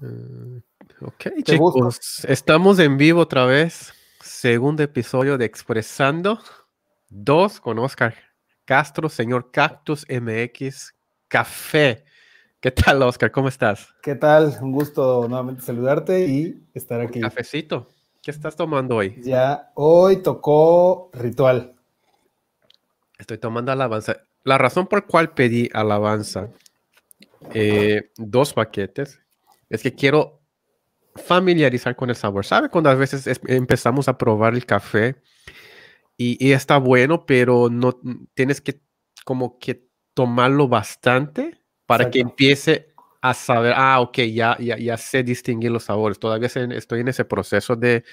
Mm, ok, chicos, estamos en vivo otra vez. Segundo episodio de Expresando 2 con Oscar Castro, señor Cactus MX Café. ¿Qué tal, Oscar? ¿Cómo estás? ¿Qué tal? Un gusto nuevamente saludarte y estar aquí. Cafecito. ¿Qué estás tomando hoy? Ya, hoy tocó ritual. Estoy tomando alabanza. La razón por cual pedí alabanza, eh, dos paquetes, es que quiero familiarizar con el sabor. ¿Sabe cuando a veces empezamos a probar el café y, está bueno, pero no tienes que como que tomarlo bastante para que empiece a saber, ah, ok, ya, ya, ya sé distinguir los sabores. Todavía estoy en ese proceso de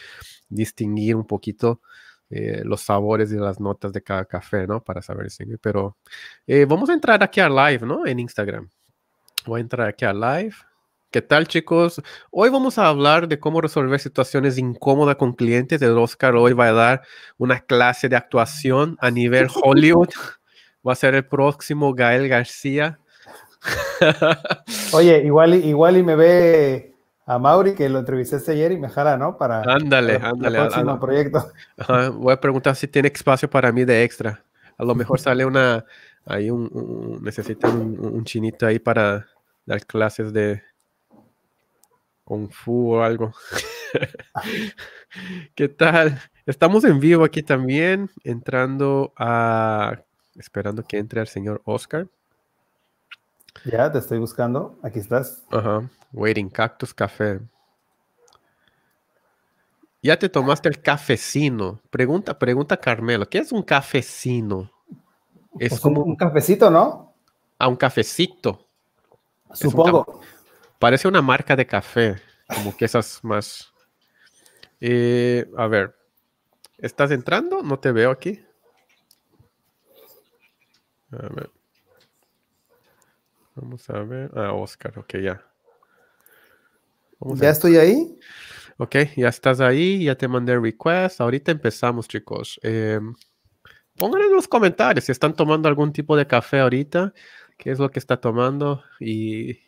distinguir un poquito eh, los sabores y las notas de cada café, ¿no? Para saber distinguir. Pero eh, vamos a entrar aquí a live, ¿no? En Instagram. Voy a entrar aquí a live. ¿Qué tal chicos? Hoy vamos a hablar de cómo resolver situaciones incómodas con clientes. El Oscar hoy va a dar una clase de actuación a nivel Hollywood. Va a ser el próximo Gael García. Oye, igual, igual y me ve a Mauri que lo entrevisté ayer y me jala, ¿no? Para, ándale, ándale, proyecto. voy a preguntar si tiene espacio para mí de extra. A lo mejor sale una, ahí un, necesitan un chinito ahí para dar clases de, con Fu o algo. ¿Qué tal? Estamos en vivo aquí también, entrando a. esperando que entre el señor Oscar. Ya, te estoy buscando. Aquí estás. Ajá. Waiting, Cactus Café. Ya te tomaste el cafecino. Pregunta, pregunta Carmelo, ¿qué es un cafecino? Pues es como un cafecito, ¿no? A ah, un cafecito. Supongo. Parece una marca de café, como que esas más. Eh, a ver, ¿estás entrando? No te veo aquí. A ver. Vamos a ver. Ah, Oscar, ok, ya. ¿Ya estoy ahí? Ok, ya estás ahí, ya te mandé request. Ahorita empezamos, chicos. Eh, em, pongan en los comentarios si están tomando algún tipo de café ahorita, qué es lo que está tomando y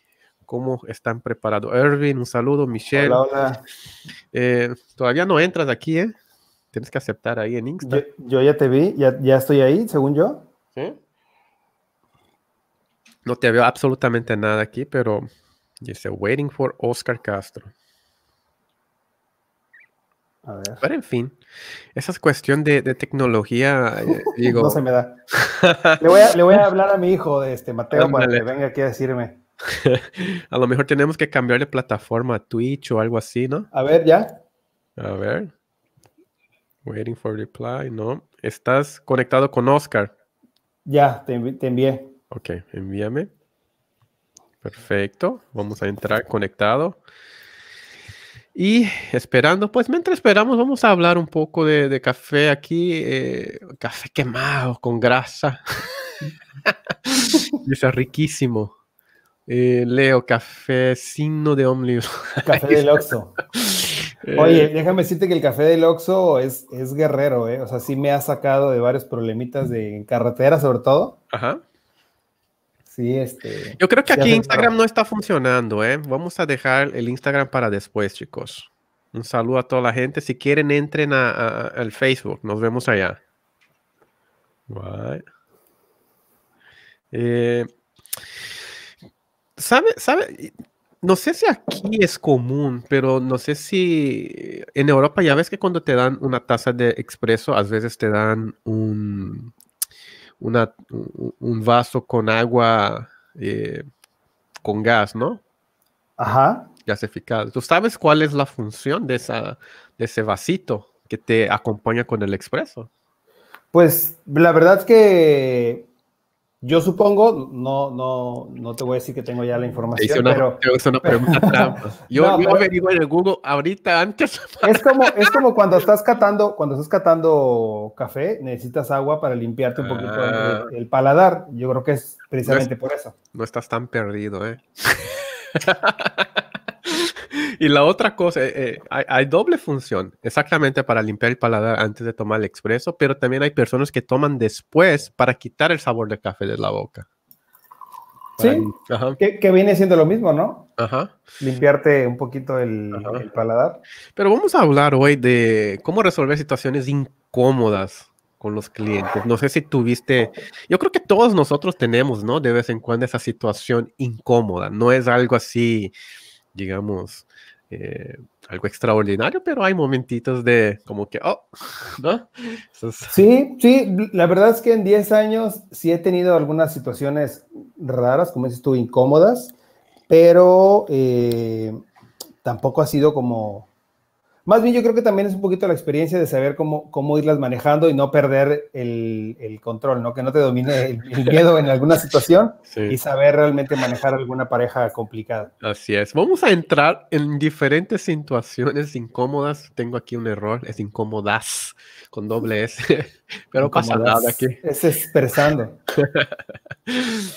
¿Cómo están preparados? Irving, un saludo. Michelle. Hola, hola. Eh, todavía no entras aquí, ¿eh? Tienes que aceptar ahí en Instagram. Yo, ya te vi, ya, estoy ahí, según yo. ¿Sí? No te veo absolutamente nada aquí, pero dice Waiting for Oscar Castro. A ver. Pero en fin, esa es cuestión de, tecnología. Eh, digo. no se me da. le, voy a, hablar a mi hijo este Mateo para que venga aquí a decirme. a lo mejor tenemos que cambiar de plataforma a Twitch o algo así, ¿no? A ver, ya. A ver. Waiting for reply, no. Estás conectado con Oscar. Ya, te, te envié. Ok, envíame. Perfecto. Vamos a entrar conectado. Y esperando, pues mientras esperamos, vamos a hablar un poco de, café aquí, eh, café quemado con grasa. es riquísimo. Eh, Leo, Leo, signo de Omnibus. Café del Oxxo. Eh, Oye, déjame decirte que el café del Oxo es, es guerrero, ¿eh? O sea, sí me ha sacado de varios problemitas de carretera, sobre todo. Ajá. Sí, este. Yo creo que aquí Instagram no está funcionando, ¿eh? Vamos a dejar el Instagram para después, chicos. Un saludo a toda la gente. Si quieren, entren a, al Facebook. Nos vemos allá. Bye. Eh, ¿Sabe? No sé si aquí es común, pero no sé si en Europa ya ves que cuando te dan una taza de expreso, a veces te dan un, un vaso con agua eh, con gas, ¿no? Ajá. Gasificado. ¿Tú sabes cuál es la función de, esa, de ese vasito que te acompaña con el expreso? Pues la verdad es que yo supongo, no, no, no te voy a decir que tengo ya la información, pero... Es una pregunta Yo, lo he en el Google ahorita, antes. Es como, es como cuando estás catando, cuando estás catando café, necesitas agua para limpiarte un poquito el, ah. paladar. Yo creo que es precisamente por eso. No estás tan perdido, ¿eh? y la otra cosa, eh, eh, hay, doble función, exactamente para limpiar el paladar antes de tomar el expreso, pero también hay personas que toman después para quitar el sabor del café de la boca. sí, Que, viene siendo lo mismo, ¿no? Ajá. Limpiarte un poquito el, el paladar. Pero vamos a hablar hoy de cómo resolver situaciones incómodas con los clientes. No sé si tuviste, yo creo que todos nosotros tenemos, ¿no? De vez en cuando esa situación incómoda, no es algo así digamos, eh, algo extraordinario, pero hay momentitos de como que, oh, ¿no? Sí, sí, la verdad es que en 10 años sí he tenido algunas situaciones raras, como dices incómodas, pero eh, tampoco ha sido como más bien yo creo que también es un poquito la experiencia de saber cómo, cómo irlas manejando y no perder el, control, ¿no? Que no te domine el, miedo en alguna situación y saber realmente manejar alguna pareja complicada. Así es. Vamos a entrar en diferentes situaciones incómodas. Tengo aquí un error, es incómodas con doble S, pero pasa nada aquí. Es expresando.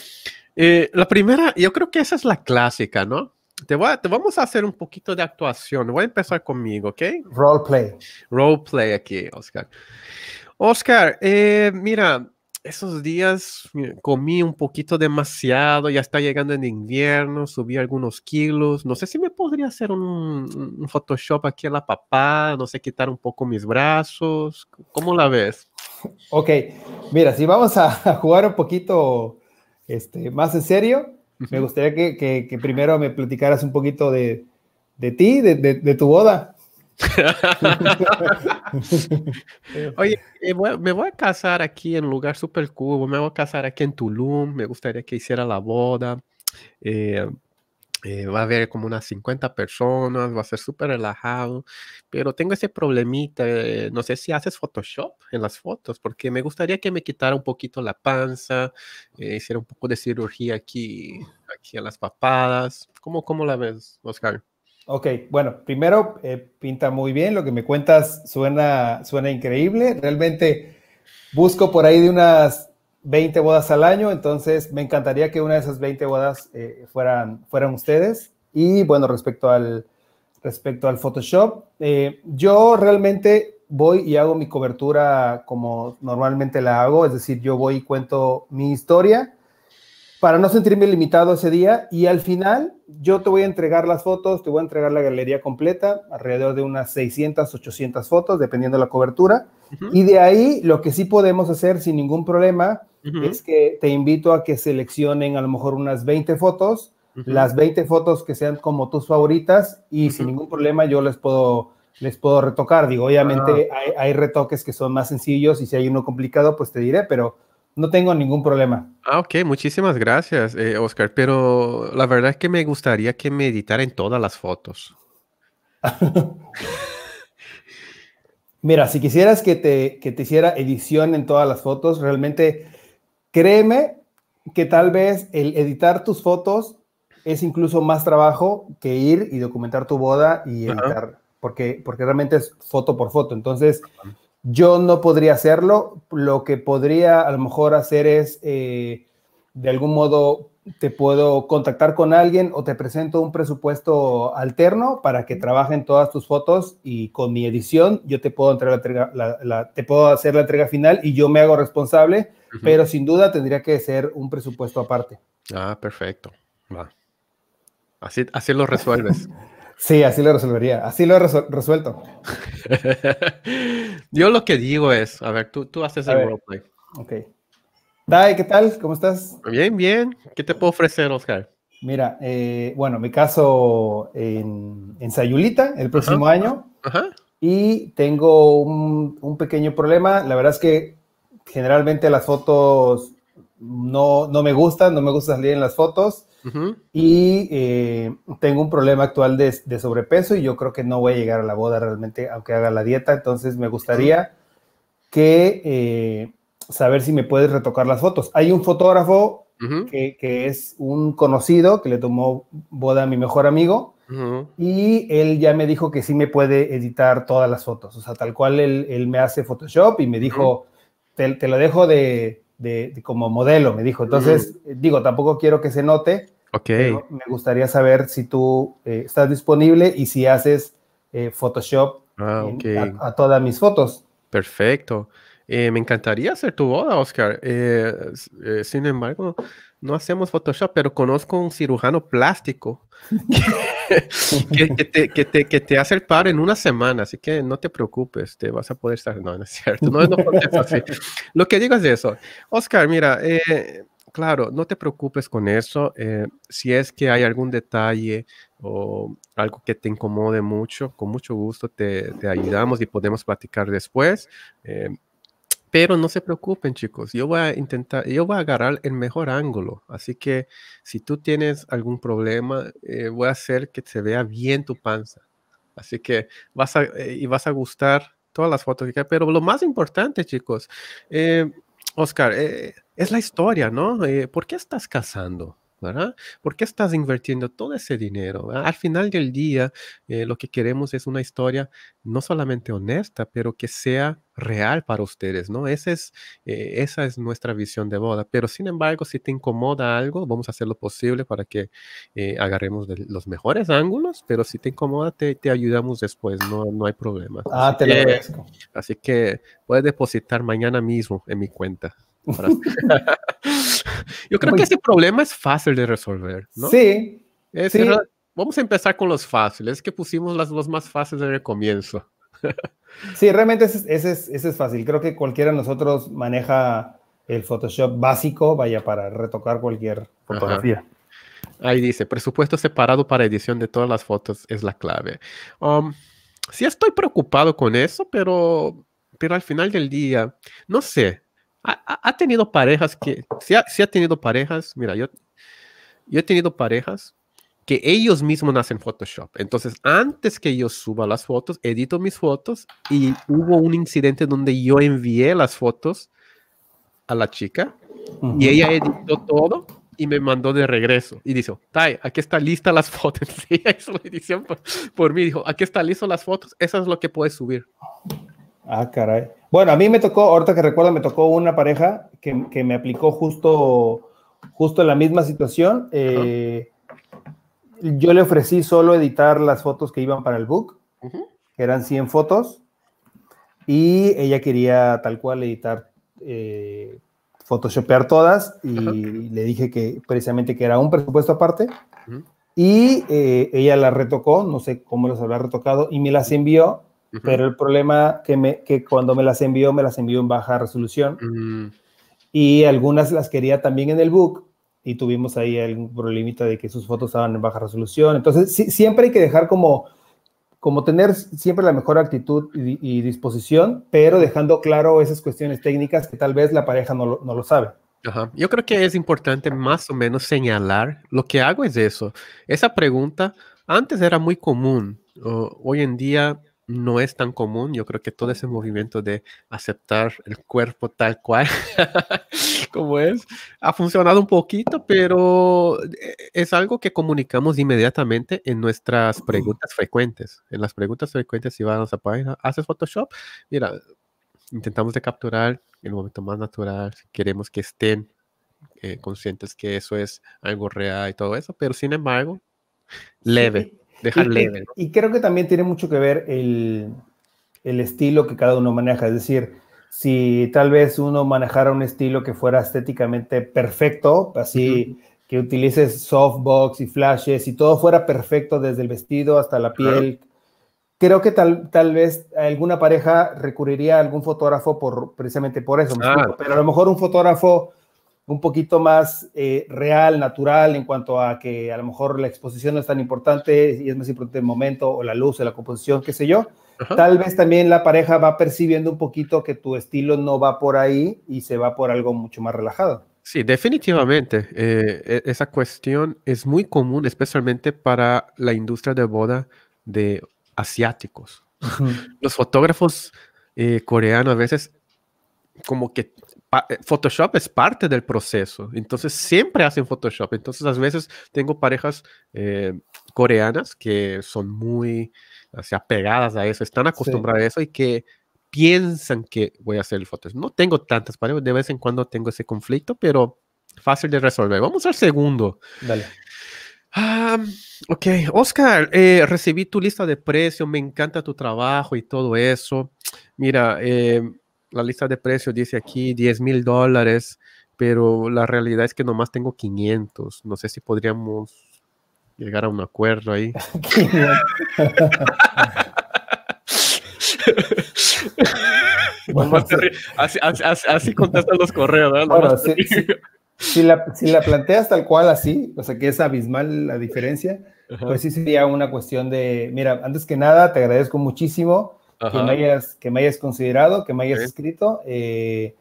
Eh, la primera, yo creo que esa es la clásica, ¿no? Te, voy a, te, vamos a hacer un poquito de actuación. Voy a empezar conmigo, ¿ok? Role play. Role play aquí, Oscar. Oscar, eh, mira, esos días eh, comí un poquito demasiado, ya está llegando el invierno, subí algunos kilos. No sé si me podría hacer un, Photoshop aquí a la papá, no sé, quitar un poco mis brazos. ¿Cómo la ves? Ok, mira, si vamos a jugar un poquito este, más en serio, me gustaría que, que, primero me platicaras un poquito de, de ti, de, de, tu boda. Oye, eh, me voy a casar aquí en un lugar super cool, me voy a casar aquí en Tulum, me gustaría que hiciera la boda. Eh, eh, va a haber como unas 50 personas, va a ser súper relajado, pero tengo ese problemita, eh, no sé si haces Photoshop en las fotos, porque me gustaría que me quitara un poquito la panza, eh, hiciera un poco de cirugía aquí, aquí a las papadas. ¿Cómo, cómo la ves, Oscar? Ok, bueno, primero pinta muy bien, lo que me cuentas suena, suena increíble, realmente busco por ahí de unas 20 bodas al año, entonces me encantaría que una de esas 20 bodas eh, fueran, fueran ustedes. Y bueno, respecto al, respecto al Photoshop, eh, yo realmente voy y hago mi cobertura como normalmente la hago, es decir, yo voy y cuento mi historia para no sentirme limitado ese día y al final yo te voy a entregar las fotos, te voy a entregar la galería completa, alrededor de unas 600, 800 fotos, dependiendo de la cobertura, y de ahí lo que sí podemos hacer sin ningún problema es que te invito a que seleccionen a lo mejor unas 20 fotos, las 20 fotos que sean como tus favoritas y sin ningún problema yo les puedo les puedo retocar. Digo, obviamente ah. hay, retoques que son más sencillos y si hay uno complicado, pues te diré, pero no tengo ningún problema. Ah, ok, muchísimas gracias, eh, Oscar, pero la verdad es que me gustaría que me editaran todas las fotos. Mira, si quisieras que te, que te hiciera edición en todas las fotos, realmente Créeme que tal vez el editar tus fotos es incluso más trabajo que ir y documentar tu boda y editar, porque, porque realmente es foto por foto. Entonces, yo no podría hacerlo. Lo que podría a lo mejor hacer es, eh, de algún modo, te puedo contactar con alguien o te presento un presupuesto alterno para que trabajen todas tus fotos y con mi edición yo te puedo, te puedo hacer la entrega final y yo me hago responsable pero sin duda tendría que ser un presupuesto aparte. Ah, perfecto. Así, así lo resuelves. sí, así lo resolvería. Así lo he resuelto. Yo lo que digo es, a ver, tú, tú haces el roleplay. Ok. Dai, ¿qué tal? ¿Cómo estás? Bien, bien. ¿Qué te puedo ofrecer, Oscar? Mira, eh, bueno, me caso en, en Sayulita el próximo año. Y tengo un, pequeño problema. La verdad es que generalmente las fotos no, no me gustan, no me gusta salir en las fotos. Y eh, tengo un problema actual de, sobrepeso y yo creo que no voy a llegar a la boda realmente, aunque haga la dieta. Entonces me gustaría que eh, saber si me puedes retocar las fotos. Hay un fotógrafo que, es un conocido que le tomó boda a mi mejor amigo y él ya me dijo que sí me puede editar todas las fotos. O sea, tal cual él, él me hace Photoshop y me dijo te, lo dejo de, como modelo, me dijo. Entonces, mm. eh, digo, tampoco quiero que se note. Ok. me gustaría saber si tú eh, estás disponible y si haces eh, Photoshop ah, a, todas mis fotos. Perfecto. me encantaría hacer tu boda, Oscar. sin embargo, no hacemos Photoshop, pero conozco un cirujano plástico que, que, te, que, te, que, te, hace el paro en una semana, así que no te preocupes, te vas a poder estar. No, no es cierto, no, no Lo que digo es eso. Oscar, mira, eh, claro, no te preocupes con eso. Eh, si es que hay algún detalle o algo que te incomode mucho, con mucho gusto te, ayudamos y podemos platicar después. Eh, pero no se preocupen, chicos. Yo voy a intentar, yo voy a agarrar el mejor ángulo. Así que si tú tienes algún problema, eh, voy a hacer que se vea bien tu panza. Así que vas a, eh, y vas a gustar todas las fotos que hay. Pero lo más importante, chicos, eh, Oscar, es la historia, ¿no? ¿Por qué estás casando? ¿verdad? ¿Por qué estás invirtiendo todo ese dinero? Al final del día, eh, lo que queremos es una historia no solamente honesta, pero que sea real para ustedes, ¿no? Ese es, eh, esa es nuestra visión de boda. Pero sin embargo, si te incomoda algo, vamos a hacer lo posible para que eh, agarremos los mejores ángulos, pero si te incomoda, te, ayudamos después, no, no hay problema. Ah, así te lo agradezco. Así que puedes depositar mañana mismo en mi cuenta. Para... yo creo que ese problema es fácil de resolver, ¿no? Sí. Vamos a empezar con los fáciles, que pusimos las dos más fáciles en el comienzo. sí, realmente ese, es, fácil. Creo que cualquiera de nosotros maneja el Photoshop básico, vaya, para retocar cualquier fotografía. Ahí dice, presupuesto separado para edición de todas las fotos es la clave. Um, sí estoy preocupado con eso, pero, pero al final del día, no sé, ha, tenido parejas que, si ha, tenido parejas, mira, yo, yo he tenido parejas que ellos mismos nacen Photoshop. Entonces, antes que yo suba las fotos, edito mis fotos y hubo un incidente donde yo envié las fotos a la chica y ella editó todo y me mandó de regreso y dijo, Tai, aquí está lista las fotos. ella hizo la edición por, mí, dijo, aquí está listo las fotos, eso es lo que puedes subir. Ah, caray. Bueno, a mí me tocó, ahorita que recuerdo, me tocó una pareja que, me aplicó justo, justo en la misma situación. Eh, yo le ofrecí solo editar las fotos que iban para el book, eran 100 fotos, y ella quería tal cual editar, eh, photoshopear todas, y le dije que precisamente que era un presupuesto aparte. Y eh, ella las retocó, no sé cómo las habrá retocado, y me las envió pero el problema que, me, que cuando me las envió, me las envió en baja resolución. Mm. Y algunas las quería también en el book y tuvimos ahí algún problemita de que sus fotos estaban en baja resolución. Entonces, siempre hay que dejar como, como tener siempre la mejor actitud y, disposición, pero dejando claro esas cuestiones técnicas que tal vez la pareja no lo, sabe. Yo creo que es importante más o menos señalar, lo que hago es eso, esa pregunta antes era muy común, hoy en día no es tan común. Yo creo que todo ese movimiento de aceptar el cuerpo tal cual como es, ha funcionado un poquito, pero eh, es algo que comunicamos inmediatamente en nuestras preguntas frecuentes. En las preguntas frecuentes, si vas a nuestra página, haces Photoshop, mira, intentamos de capturar el momento más natural, queremos que estén eh, conscientes que eso es algo real y todo eso, pero sin embargo, leve. Eh, y, creo que también tiene mucho que ver el, el, estilo que cada uno maneja. Es decir, si tal vez uno manejara un estilo que fuera estéticamente perfecto, así que utilices softbox y flashes y todo fuera perfecto desde el vestido hasta la piel. Creo que tal, tal vez alguna pareja recurriría a algún fotógrafo por, precisamente por eso, ah. pero a lo mejor un fotógrafo un poquito más eh, real, natural, en cuanto a que a lo mejor la exposición no es tan importante y es más importante el momento o la luz o la composición, qué sé yo. Tal vez también la pareja va percibiendo un poquito que tu estilo no va por ahí y se va por algo mucho más relajado. Sí, definitivamente. Eh, e-, esa cuestión es muy común, especialmente para la industria de boda de asiáticos. Los fotógrafos eh, coreanos a veces como que eh, Photoshop es parte del proceso, entonces siempre hacen Photoshop. Entonces, a veces tengo parejas eh, coreanas que son muy o sea, apegadas a eso, están acostumbradas a eso y que piensan que voy a hacer el Photoshop. No tengo tantas parejas, de vez en cuando tengo ese conflicto, pero fácil de resolver. Vamos al segundo. Dale. Ah, ok, Oscar, eh, recibí tu lista de precios, me encanta tu trabajo y todo eso. Mira, eh, la lista de precios dice aquí 10 mil dólares, pero la realidad es que nomás tengo 500. No sé si podríamos llegar a un acuerdo ahí. así, contestan los correos. si, la, si, la, planteas tal cual así, o sea que es abismal la diferencia, pues sí sería una cuestión de, mira, antes que nada te agradezco muchísimo que me, hayas, que me hayas considerado, que me hayas escrito. Eh,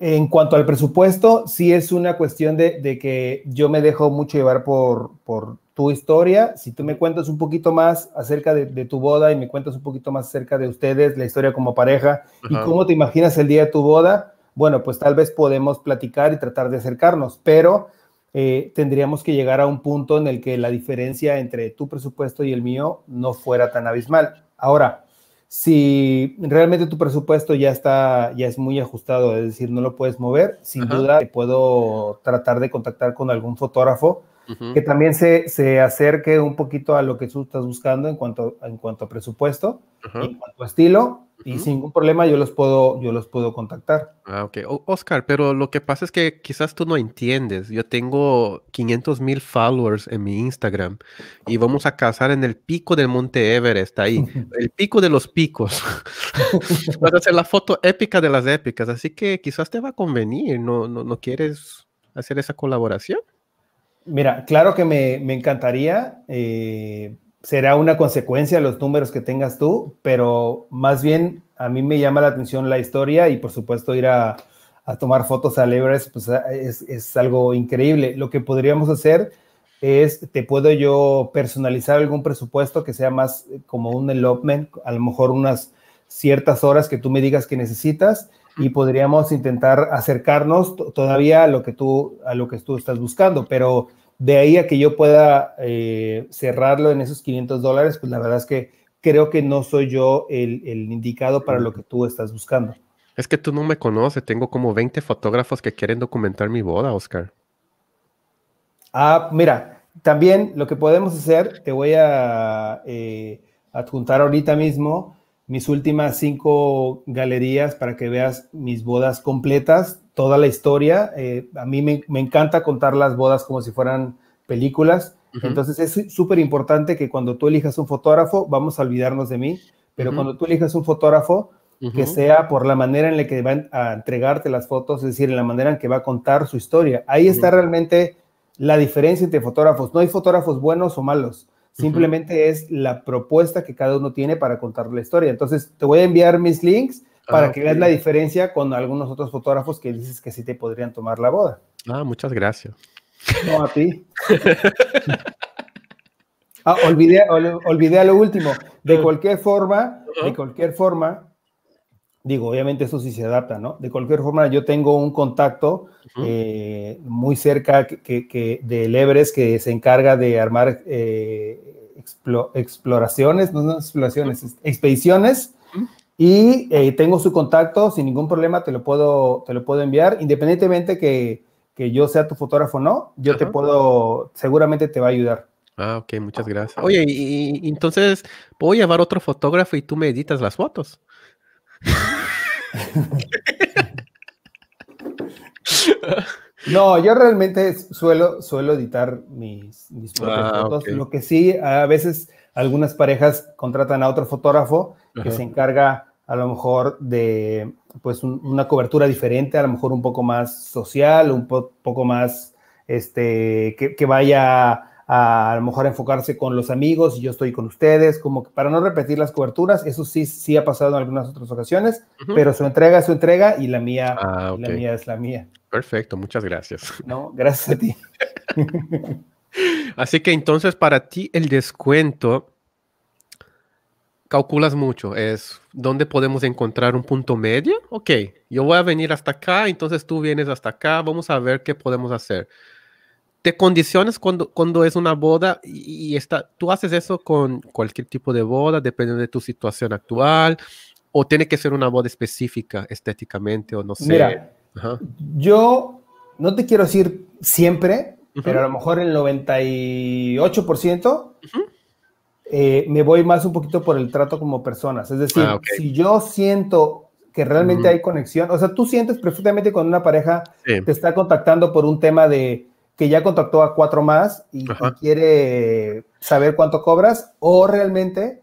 en cuanto al presupuesto, sí es una cuestión de, de que yo me dejo mucho llevar por, por, tu historia. Si tú me cuentas un poquito más acerca de, tu boda y me cuentas un poquito más acerca de ustedes, la historia como pareja y cómo te imaginas el día de tu boda, bueno, pues tal vez podemos platicar y tratar de acercarnos, pero eh, tendríamos que llegar a un punto en el que la diferencia entre tu presupuesto y el mío no fuera tan abismal. Ahora, si realmente tu presupuesto ya está, ya es muy ajustado, es decir, no lo puedes mover, sin duda duda puedo tratar de contactar con algún fotógrafo que también se, se, acerque un poquito a lo que tú estás buscando en cuanto, en cuanto a presupuesto, en cuanto a estilo, y sin ningún problema yo los puedo, yo los puedo contactar. Ah, ok. Oscar, pero lo que pasa es que quizás tú no entiendes. Yo tengo 500 mil followers en mi Instagram y vamos a cazar en el pico del Monte Everest, ahí, el pico de los picos. Vas a hacer la foto épica de las épicas, así que quizás te va a convenir. ¿No, no, no quieres hacer esa colaboración? Mira, claro que me, encantaría. Eh, será una consecuencia de los números que tengas tú, pero más bien a mí me llama la atención la historia y por supuesto ir a, tomar fotos a Everest pues, ah, es, es, algo increíble. Lo que podríamos hacer es, te puedo yo personalizar algún presupuesto que sea más eh, como un elopement, a lo mejor unas ciertas horas que tú me digas que necesitas y podríamos intentar acercarnos todavía a lo que tú, a lo que tú estás buscando, pero de ahí a que yo pueda eh, cerrarlo en esos 500 dólares, pues la verdad es que creo que no soy yo el, indicado para lo que tú estás buscando. Es que tú no me conoces, tengo como 20 fotógrafos que quieren documentar mi boda, Oscar. Ah, mira, también lo que podemos hacer, te voy a eh, adjuntar ahorita mismo mis últimas cinco galerías para que veas mis bodas completas, toda la historia. Eh, a mí me, encanta contar las bodas como si fueran películas. Entonces es súper importante que cuando tú elijas un fotógrafo, vamos a olvidarnos de mí, pero cuando tú elijas un fotógrafo, que sea por la manera en la que va a entregarte las fotos, es decir, en la manera en que va a contar su historia. Ahí está realmente la diferencia entre fotógrafos. No hay fotógrafos buenos o malos simplemente es la propuesta que cada uno tiene para contar la historia. Entonces, te voy a enviar mis links ah, para que veas la diferencia con algunos otros fotógrafos que dices que sí te podrían tomar la boda. Ah, muchas gracias. No, a ti. ah, olvidé, olvidé lo último. De ah. cualquier forma, de cualquier forma, Digo, obviamente eso sí se adapta, ¿no? De cualquier forma, yo tengo un contacto eh, muy cerca que, que, que que se encarga de armar eh, exploraciones, no, exploraciones, expediciones. Y eh, tengo su contacto, sin ningún problema te lo puedo, te lo puedo enviar, independientemente que, yo sea tu fotógrafo o no, yo te puedo, seguramente te va a ayudar. Ah, ok, muchas gracias. Oye, y, entonces, ¿puedo llevar otro fotógrafo y tú me editas las fotos? No, yo realmente suelo, suelo editar mis, ah, fotos. Lo que sí, a veces algunas parejas contratan a otro fotógrafo que se encarga a lo mejor de pues una cobertura diferente, a lo mejor un poco más social, un poco más este que, que vaya a, lo mejor enfocarse con los amigos, yo estoy con ustedes, como que para no repetir las coberturas, eso sí, sí ha pasado en algunas otras ocasiones, pero su entrega es su entrega y la mía, ah, la mía es la mía. Perfecto, muchas gracias. No, gracias a ti. Así que entonces para ti el descuento calculas mucho, es dónde podemos encontrar un punto medio. Ok, yo voy a venir hasta acá, entonces tú vienes hasta acá, vamos a ver qué podemos hacer te condiciones cuando, cuando es una boda y, está, tú haces eso con cualquier tipo de boda, dependiendo de tu situación actual, o tiene que ser una boda específica estéticamente o no sé. Mira, yo no te quiero decir siempre, pero a lo mejor el 98% eh, me voy más un poquito por el trato como personas. Es decir, ah, si yo siento que realmente mm. hay conexión, o sea, tú sientes perfectamente cuando una pareja te está contactando por un tema de que ya contactó a cuatro más y, quiere saber cuánto cobras o realmente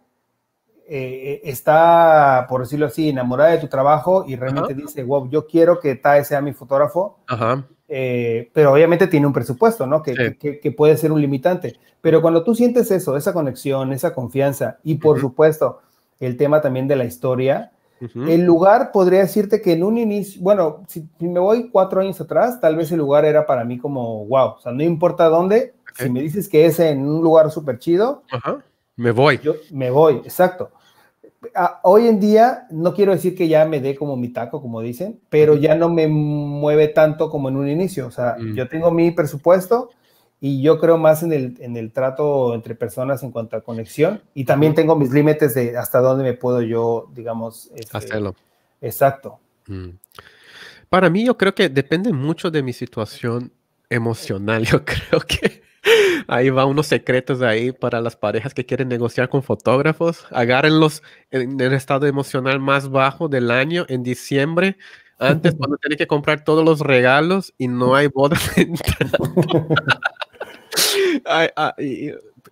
eh, está, por decirlo así, enamorada de tu trabajo y realmente dice, wow, yo quiero que Tae sea mi fotógrafo, eh, pero obviamente tiene un presupuesto, ¿no? Que, puede ser un limitante. Pero cuando tú sientes eso, esa conexión, esa confianza y por supuesto el tema también de la historia, el lugar, podría decirte que en un inicio, bueno, si, me voy cuatro años atrás, tal vez el lugar era para mí como, wow, o sea, no importa dónde, si me dices que es en un lugar súper chido, me voy. me voy, exacto. hoy en día, no quiero decir que ya me dé como mi taco, como dicen, pero ya no me mueve tanto como en un inicio. O sea, mm. yo tengo mi presupuesto, y yo creo más en el, en el trato entre personas en cuanto a conexión y también tengo mis límites de hasta dónde me puedo yo, digamos, este, hacerlo. Exacto. Mm. Para mí yo creo que depende mucho de mi situación emocional, yo creo que ahí va unos secretos ahí para las parejas que quieren negociar con fotógrafos. Agárrenlos en el estado emocional más bajo del año, en diciembre, antes cuando tienen que comprar todos los regalos y no hay bodas. Ay, ah,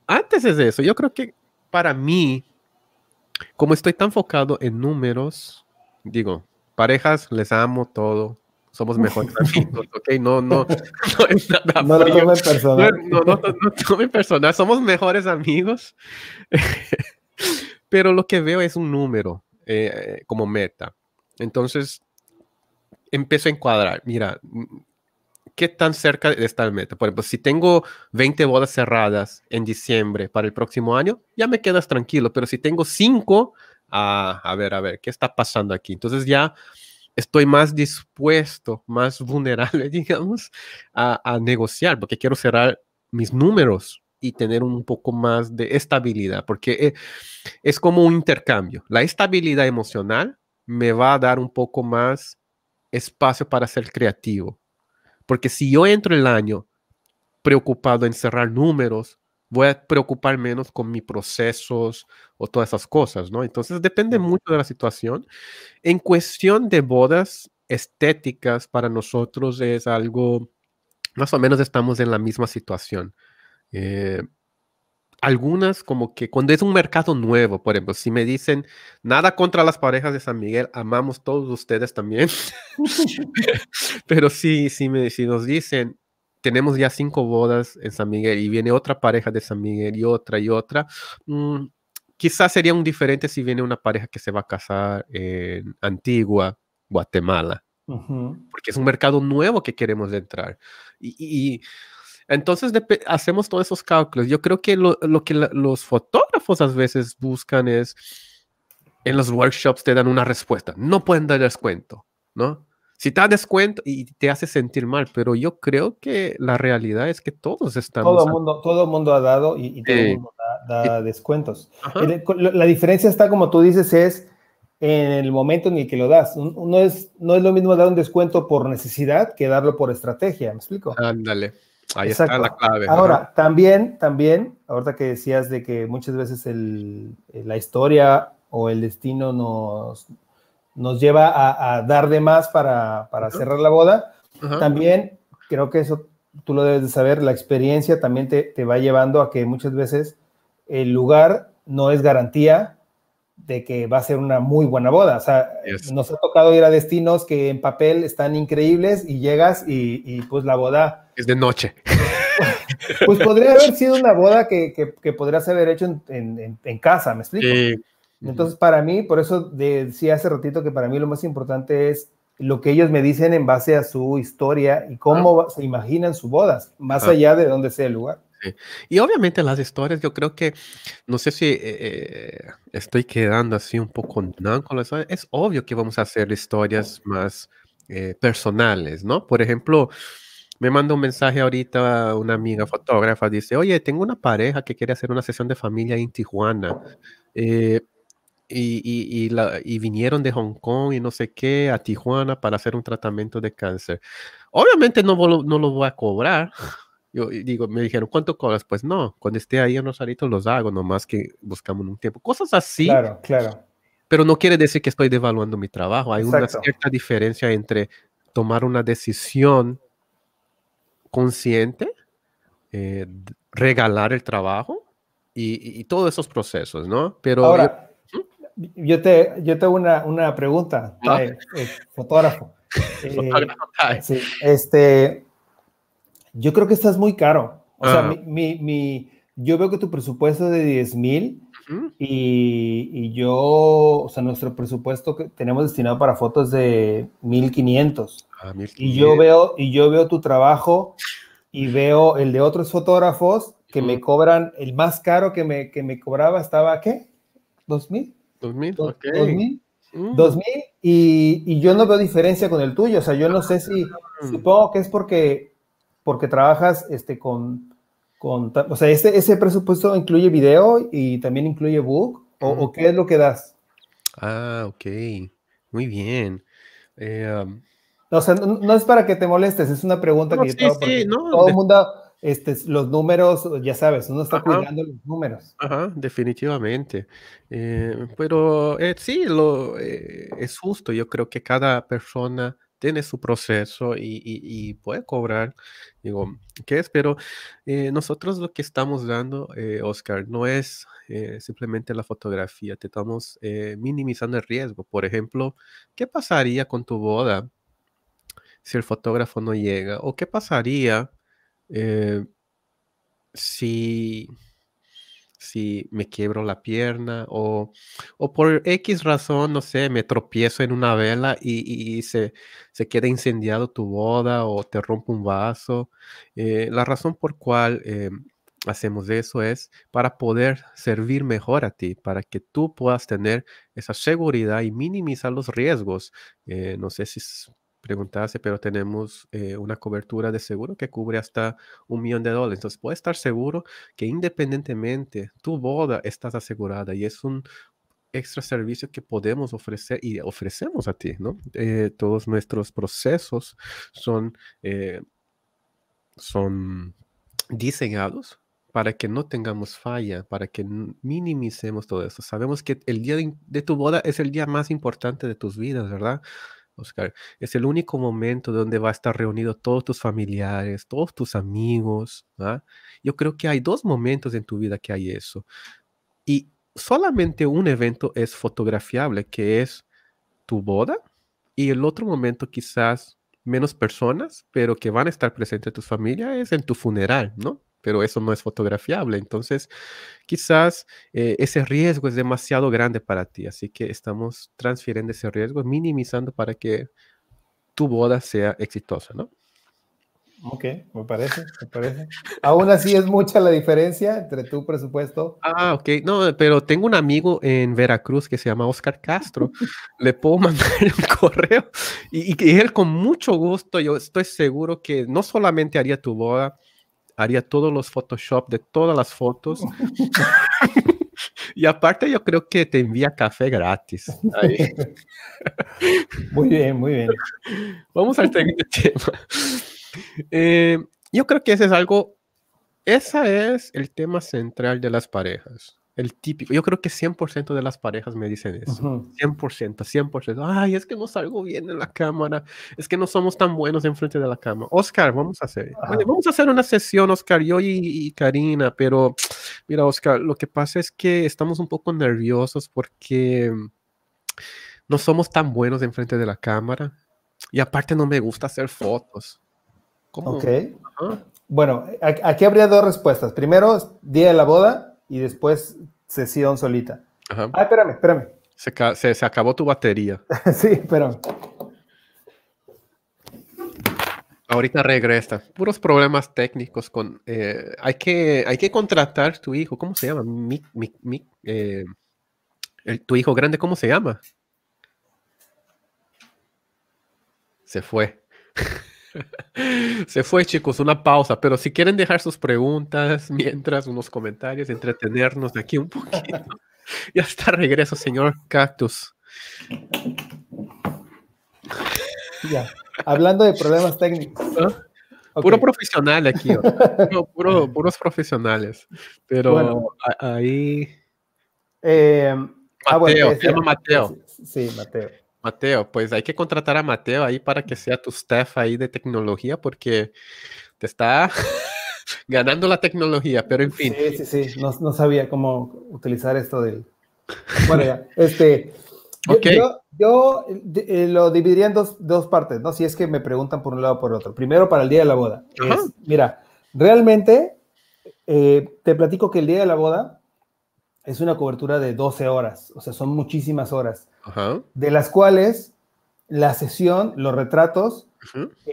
antes es eso, yo creo que para mí, como estoy tan enfocado en números, digo, parejas, les amo todo, somos mejores amigos, ¿ok? No, no, no es nada No lo No, no, no, no tomen personal, somos mejores amigos. Pero lo que veo es un número eh, como meta. Entonces, empiezo a encuadrar, mira, qué tan cerca de el meta. Por ejemplo, si tengo 20 bodas cerradas en diciembre para el próximo año, ya me quedas tranquilo, pero si tengo 5, ah, a ver, a ver, ¿qué está pasando aquí? Entonces ya estoy más dispuesto, más vulnerable, digamos, a, a negociar, porque quiero cerrar mis números y tener un poco más de estabilidad, porque eh, es como un intercambio. La estabilidad emocional me va a dar un poco más espacio para ser creativo, porque si yo entro el año preocupado en cerrar números, voy a preocupar menos con mis procesos o todas esas cosas, ¿no? Entonces depende mucho de la situación. En cuestión de bodas estéticas, para nosotros es algo, más o menos estamos en la misma situación. Eh, algunas como que cuando es un mercado nuevo, por ejemplo, si me dicen nada contra las parejas de San Miguel, amamos todos ustedes también, pero sí, sí me, si nos dicen tenemos ya cinco bodas en San Miguel y viene otra pareja de San Miguel y otra y otra, mm, quizás sería un diferente si viene una pareja que se va a casar en Antigua, Guatemala, porque es un mercado nuevo que queremos entrar y entonces hacemos todos esos cálculos. Yo creo que lo, lo que los fotógrafos a veces buscan es, en los workshops te dan una respuesta, no pueden dar descuento, ¿no? Si te da descuento y te hace sentir mal, pero yo creo que la realidad es que todos están... Todo el mundo, todo mundo ha dado y, todo el mundo da, descuentos. La, diferencia está, como tú dices, es en el momento en el que lo das. No es, no es lo mismo dar un descuento por necesidad que darlo por estrategia, ¿me explico? Ándale. Ahí está la clave. Ahora, también, también, ahorita que decías de que muchas veces eh, la historia o el destino nos, nos lleva a, dar de más para, cerrar la boda, también creo que eso tú lo debes de saber, la experiencia también te, va llevando a que muchas veces el lugar no es garantía de que va a ser una muy buena boda. O sea, nos ha tocado ir a destinos que en papel están increíbles y llegas y pues la boda es de noche. pues podría haber sido una boda que, que, podrías haber hecho en, en, casa, ¿me explico? Sí. Entonces, para mí, por eso decía hace ratito que para mí lo más importante es lo que ellos me dicen en base a su historia y cómo se imaginan sus bodas, más allá de donde sea el lugar. Y obviamente las historias, yo creo que, no sé si eh, eh, estoy quedando así un poco con las es obvio que vamos a hacer historias más eh, personales, ¿no? Por ejemplo, me manda un mensaje ahorita una amiga fotógrafa, dice, oye, tengo una pareja que quiere hacer una sesión de familia en Tijuana. Eh, y, vinieron de Hong Kong y no sé qué a Tijuana para hacer un tratamiento de cáncer. Obviamente no, no lo voy a cobrar. Yo digo, me dijeron, ¿cuánto cobras? Pues no, cuando esté ahí en Rosarito los hago, nomás que buscamos un tiempo. Cosas así. Claro, claro. Pero no quiere decir que estoy devaluando mi trabajo. Hay una cierta diferencia entre tomar una decisión consciente, eh, regalar el trabajo y, todos esos procesos, ¿no? Pero Ahora, yo, ¿Mm? te, yo tengo una, pregunta, ah. eh, fotógrafo. Eh, este, yo creo que estás muy caro. O sea, ah. mi, yo veo que tu presupuesto de 10 mil y, yo, o sea, nuestro presupuesto que tenemos destinado para fotos de 1500. Ah, Y yo veo y yo veo tu trabajo y veo el de otros fotógrafos que me cobran el más caro que me, que me cobraba estaba ¿qué? 2000. 2000, Do, ok. 2000. mil? 2000 mm. y, y, yo no veo diferencia con el tuyo, o sea, yo no sé si, ah. supongo que es porque, porque trabajas este, con, o sea, ¿ese, ¿ese presupuesto incluye video y también incluye book? ¿O, qué es lo que das? Ah, ok. Muy bien. Em, o sea, no, es para que te molestes, es una pregunta que todo el mundo, este, los números, ya sabes, uno está cuidando los números. Ajá, definitivamente. Eh, pero eh, sí, lo, eh, es justo. Yo creo que cada persona tiene su proceso y, puede cobrar, digo, ¿qué es? Pero eh, nosotros lo que estamos dando, eh, Oscar, no es eh, simplemente la fotografía, te estamos minimizando el riesgo. Por ejemplo, ¿qué pasaría con tu boda si el fotógrafo no llega? ¿O qué pasaría si si me quiebro la pierna o, por X razón, no sé, me tropiezo en una vela y, se, queda incendiado tu boda o te rompo un vaso. Eh, la razón por cual eh, hacemos eso es para poder servir mejor a ti, para que tú puedas tener esa seguridad y minimizar los riesgos. Eh, no sé si preguntase, pero tenemos eh, una cobertura de seguro que cubre hasta un millón de dólares. Entonces, puedes estar seguro que independientemente tu boda estás asegurada y es un extra servicio que podemos ofrecer y ofrecemos a ti, ¿no? Eh, todos nuestros procesos son, eh, son diseñados para que no tengamos falla, para que minimicemos todo eso. Sabemos que el día de tu boda es el día más importante de tus vidas, ¿verdad? Oscar. Es el único momento donde va a estar reunido todos tus familiares, todos tus amigos. ¿ah? Yo creo que hay dos momentos en tu vida que hay eso. Y solamente un evento es fotografiable, que es tu boda, y el otro momento quizás menos personas, pero que van a estar presentes tus tu es en tu funeral, ¿no? pero eso no es fotografiable. Entonces, quizás eh, ese riesgo es demasiado grande para ti, así que estamos transfiriendo ese riesgo, minimizando para que tu boda sea exitosa, ¿no? Ok, me parece, me parece. Aún así es mucha la diferencia entre tu presupuesto. Ah, ok. No, pero tengo un amigo en Veracruz que se llama Oscar Castro. Le puedo mandar un correo y, y él con mucho gusto, yo estoy seguro que no solamente haría tu boda, haría todos los Photoshop de todas las fotos. y aparte yo creo que te envía café gratis. muy bien, muy bien. Vamos al siguiente tema. Eh, yo creo que ese es algo, ese es el tema central de las parejas. El típico, yo creo que 100% de las parejas me dicen eso. 100%, 100%. Ay, es que no salgo bien en la cámara. Es que no somos tan buenos enfrente de la cámara. Oscar, vamos a hacer. vamos a hacer una sesión, Oscar, yo y, Karina. Pero mira, Oscar, lo que pasa es que estamos un poco nerviosos porque no somos tan buenos en frente de la cámara. Y aparte no me gusta hacer fotos. Ok. Bueno, aquí habría dos respuestas. Primero, día de la boda y después sesión solita. Ajá. Ah, espérame, espérame. Se, acabó tu batería. sí, espérame. Ahorita regresa. Puros problemas técnicos con... Eh, hay, que, hay que contratar tu hijo. ¿Cómo se llama? Eh, tu hijo grande, ¿cómo se llama? Se fue. Se fue, chicos, una pausa, pero si quieren dejar sus preguntas mientras, unos comentarios, entretenernos de aquí un poquito. ya está regreso, señor Cactus. Ya, hablando de problemas técnicos. ¿Ah? Puro profesional aquí, puros profesionales. Pero ahí. Eh, ah, Mateo, se llama Mateo. Sí, Mateo. Mateo, pues hay que contratar a Mateo ahí para que sea tu staff ahí de tecnología, porque te está ganando la tecnología, pero en fin. Sí, sí, sí, no, sabía cómo utilizar esto del... Bueno, ya, este... Okay. Yo, eh, lo dividiría en dos, partes, ¿no? Si es que me preguntan por un lado o por otro. Primero, para el día de la boda. mira, realmente eh, te platico que el día de la boda es una cobertura de 12 horas, o sea, son muchísimas horas, de las cuales la sesión, los retratos,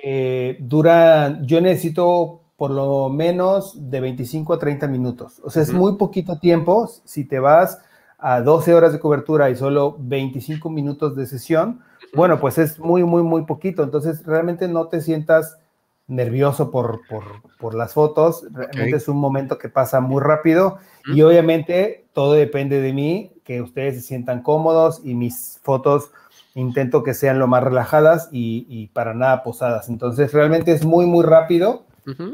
eh, duran, yo necesito por lo menos de 25 a 30 minutos, o sea, es muy poquito tiempo, si te vas a 12 horas de cobertura y solo 25 minutos de sesión, bueno, pues es muy, muy, muy poquito, entonces realmente no te sientas nervioso por, por, las fotos, realmente es un momento que pasa muy rápido y obviamente todo depende de mí, que ustedes se sientan cómodos y mis fotos intento que sean lo más relajadas y, para nada posadas. Entonces realmente es muy, muy rápido,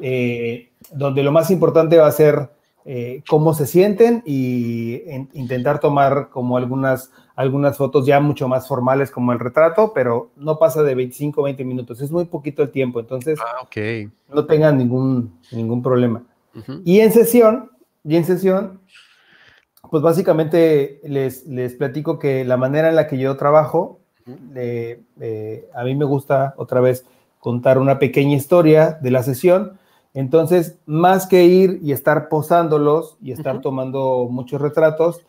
eh, donde lo más importante va a ser eh, cómo se sienten y intentar tomar como algunas, algunas fotos ya mucho más formales como el retrato, pero no pasa de 25, 20 minutos, es muy poquito el tiempo, entonces ah, no tengan ningún, ningún problema. Y en sesión, y en sesión, pues básicamente les, les, platico que la manera en la que yo trabajo, eh, a mí me gusta otra vez contar una pequeña historia de la sesión. Entonces, más que ir y estar posándolos y estar tomando muchos retratos,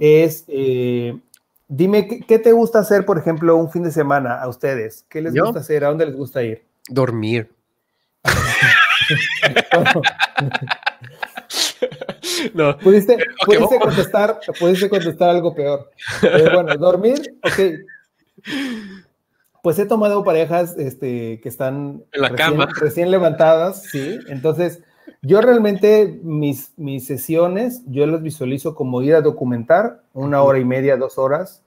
es, eh, dime, ¿qué, te gusta hacer, por ejemplo, un fin de semana a ustedes? ¿Qué les gusta hacer? ¿A dónde les gusta ir? Dormir. No. Pudiste, contestar, contestar algo peor. bueno, dormir, ok. Pues he tomado parejas este, que están recién, levantadas, sí. Entonces, yo realmente mis, mis sesiones, yo las visualizo como ir a documentar una hora y media, dos horas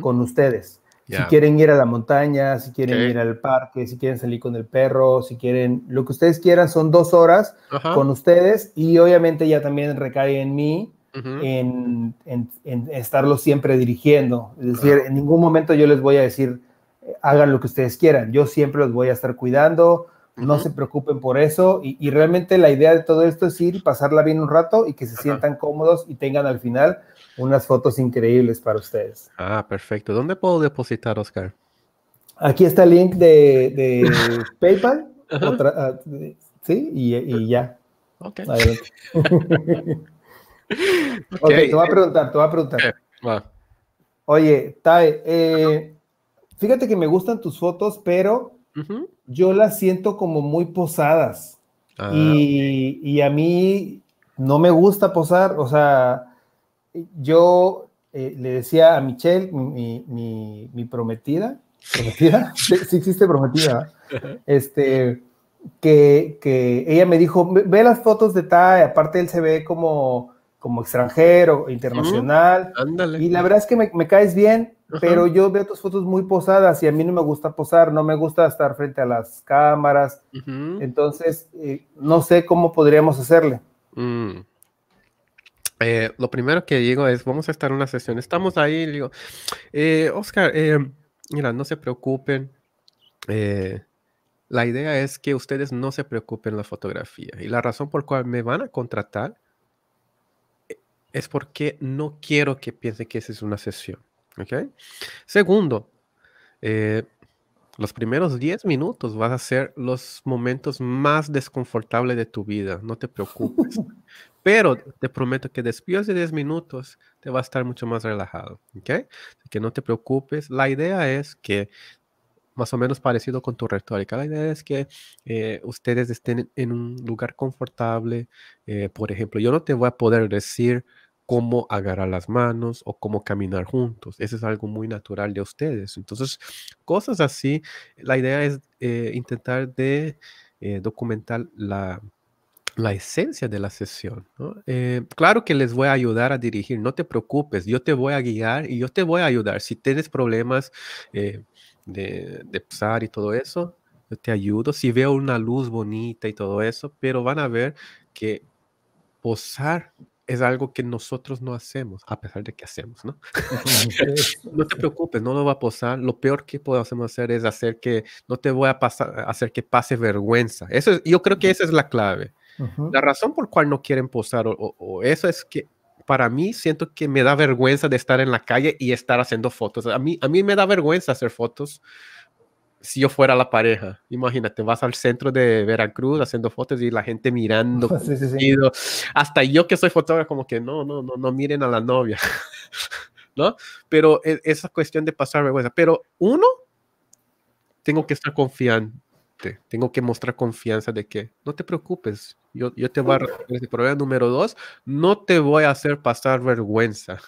con ustedes. Si quieren ir a la montaña, si quieren ir al parque, si quieren salir con el perro, si quieren, lo que ustedes quieran, son dos horas con ustedes y obviamente ya también recae en mí en, en, estarlo siempre dirigiendo. Es decir, en ningún momento yo les voy a decir, eh, hagan lo que ustedes quieran, yo siempre los voy a estar cuidando, no se preocupen por eso y, y, realmente la idea de todo esto es ir, pasarla bien un rato y que se sientan cómodos y tengan al final unas fotos increíbles para ustedes. Ah, perfecto. ¿Dónde puedo depositar, Oscar? Aquí está el link de, PayPal. Ah, sí, y, ya. Ok. okay. ok, te voy a preguntar, te voy a preguntar. Eh, Oye, Tae, eh, fíjate que me gustan tus fotos, pero yo las siento como muy posadas. Ah, y, y, a mí no me gusta posar, o sea, yo eh, le decía a Michelle, mi, prometida, prometida, sí, existe prometida, este, que, ella me dijo, ve las fotos de Tae, aparte él se ve como, como extranjero, internacional, ándale, y la verdad es que me, caes bien, pero yo veo tus fotos muy posadas y a mí no me gusta posar, no me gusta estar frente a las cámaras, entonces eh, no sé cómo podríamos hacerle. Mm. Eh, lo primero que digo es, vamos a estar en una sesión. Estamos ahí, digo, eh, Oscar, eh, mira, no se preocupen. la idea es que ustedes no se preocupen la fotografía. Y la razón por la cual me van a contratar es porque no quiero que piensen que esa es una sesión. ¿Ok? Segundo, los primeros 10 minutos vas a ser los momentos más desconfortables de tu vida, no te preocupes. Pero te prometo que después de 10 minutos te va a estar mucho más relajado, ¿ok? que no te preocupes. La idea es que, más o menos parecido con tu retórica, la idea es que eh, ustedes estén en un lugar confortable. Eh, por ejemplo, yo no te voy a poder decir cómo agarrar las manos o cómo caminar juntos. Eso es algo muy natural de ustedes. Entonces, cosas así, la idea es eh, intentar de eh, documentar la, la esencia de la sesión. Eh, claro que les voy a ayudar a dirigir, no te preocupes, yo te voy a guiar y yo te voy a ayudar. Si tienes problemas de, de y todo eso, yo te ayudo. Si veo una luz bonita y todo eso, pero van a ver que posar es algo que nosotros no hacemos, a pesar de que hacemos, ¿no? no te preocupes, no lo va a posar. Lo peor que podemos hacer es hacer que no te voy a pasar, hacer que pase vergüenza. Eso yo creo que esa es la clave. La razón por cual no quieren posar o, eso es que para mí siento que me da vergüenza de estar en la calle y estar haciendo fotos. A mí, a mí me da vergüenza hacer fotos si yo fuera la pareja, imagínate, vas al centro de Veracruz haciendo fotos y la gente mirando. Hasta yo que soy fotógrafo, como que no, no, no, no miren a la novia, ¿no? Pero e, esa cuestión de pasar vergüenza. Pero uno, tengo que estar confiante, tengo que mostrar confianza de que no te preocupes, yo, yo te voy a resolver problema. Número dos, no te voy a hacer pasar vergüenza.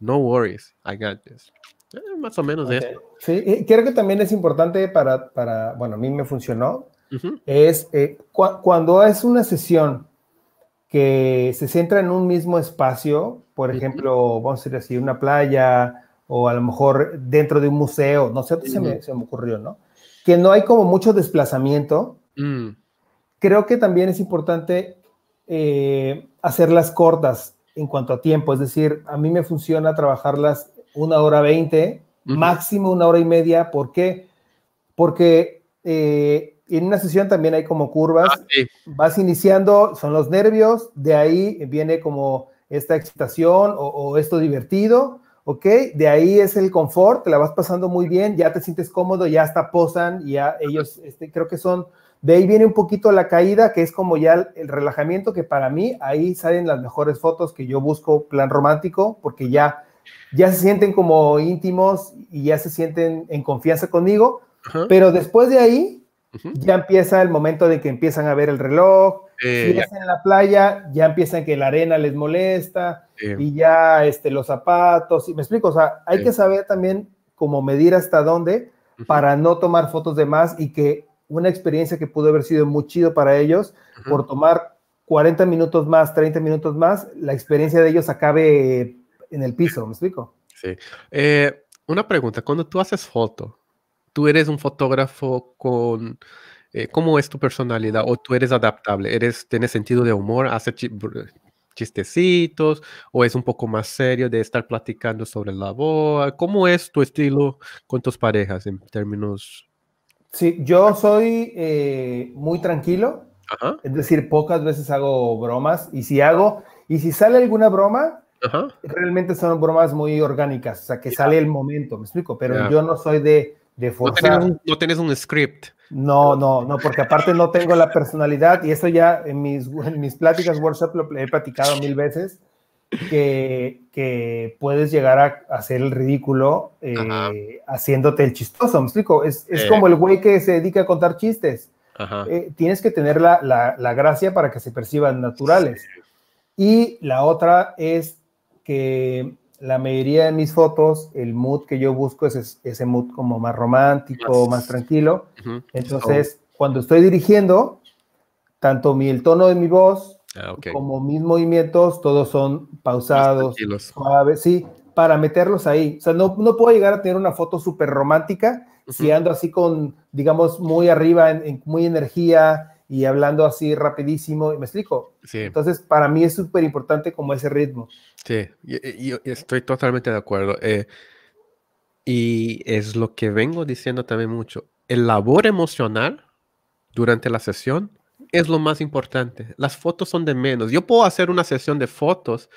No worries, I got this. Eh, más o menos de eso. Sí, creo que también es importante para, para bueno, a mí me funcionó, es eh, cuando es una sesión que se centra en un mismo espacio, por ejemplo, vamos a decir una playa o a lo mejor dentro de un museo, no sé, se, me, se, me, ocurrió, ¿no? Que no hay como mucho desplazamiento. Mm. Creo que también es importante eh, hacerlas cortas en cuanto a tiempo, es decir, a mí me funciona trabajarlas una hora veinte, máximo una hora y media. ¿Por qué? Porque eh, en una sesión también hay como curvas. Ah, vas iniciando, son los nervios, de ahí viene como esta excitación o, esto divertido, ¿ok? De ahí es el confort, te la vas pasando muy bien, ya te sientes cómodo, ya hasta posan, ya ellos, este, creo que son, de ahí viene un poquito la caída, que es como ya el relajamiento, que para mí ahí salen las mejores fotos que yo busco plan romántico, porque ya ya se sienten como íntimos y ya se sienten en confianza conmigo, pero después de ahí ya empieza el momento de que empiezan a ver el reloj, si eh, en la playa, ya empiezan que la arena les molesta eh. y ya este, los zapatos, y me explico, o sea, hay que eh. saber también cómo medir hasta dónde para no tomar fotos de más y que una experiencia que pudo haber sido muy chido para ellos por tomar 40 minutos más, 30 minutos más, la experiencia de ellos acabe en el piso, ¿me explico? Sí. Eh, una pregunta, cuando tú haces foto, ¿tú eres un fotógrafo con... Eh, ¿Cómo es tu personalidad? ¿O tú eres adaptable? ¿Eres, ¿Tienes sentido de humor? ¿Haces chistecitos o es un poco más serio de estar platicando sobre la boa? ¿Cómo es tu estilo con tus parejas en términos? Sí, yo soy eh, muy tranquilo, es decir, pocas veces hago bromas y si hago, y si sale alguna broma, realmente son bromas muy orgánicas, o sea, que sale el momento, me explico, pero yo no soy de, de forzar. No tienes un script. No, no, no, porque aparte no tengo la personalidad y eso ya en mis, en mis pláticas, workshop, lo he platicado mil veces, que, que puedes llegar a hacer el ridículo eh, haciéndote el chistoso, me explico, es, es eh. como el güey que se dedica a contar chistes. Eh, tienes que tener la, la, gracia para que se perciban naturales. Y la otra es que la mayoría de mis fotos, el mood que yo busco es, ese mood como más romántico, más tranquilo. Entonces, cuando estoy dirigiendo, tanto mi, el tono de mi voz ah, como mis movimientos, todos son pausados, suaves, sí, para meterlos ahí. O sea, no, no puedo llegar a tener una foto súper romántica si ando así con, digamos, muy arriba, en muy energía, y hablando así rapidísimo, me explico. Sí. Entonces, para mí es súper importante como ese ritmo. Sí, yo, estoy totalmente de acuerdo. Eh, y es lo que vengo diciendo también mucho. El labor emocional durante la sesión es lo más importante. Las fotos son de menos. Yo puedo hacer una sesión de fotos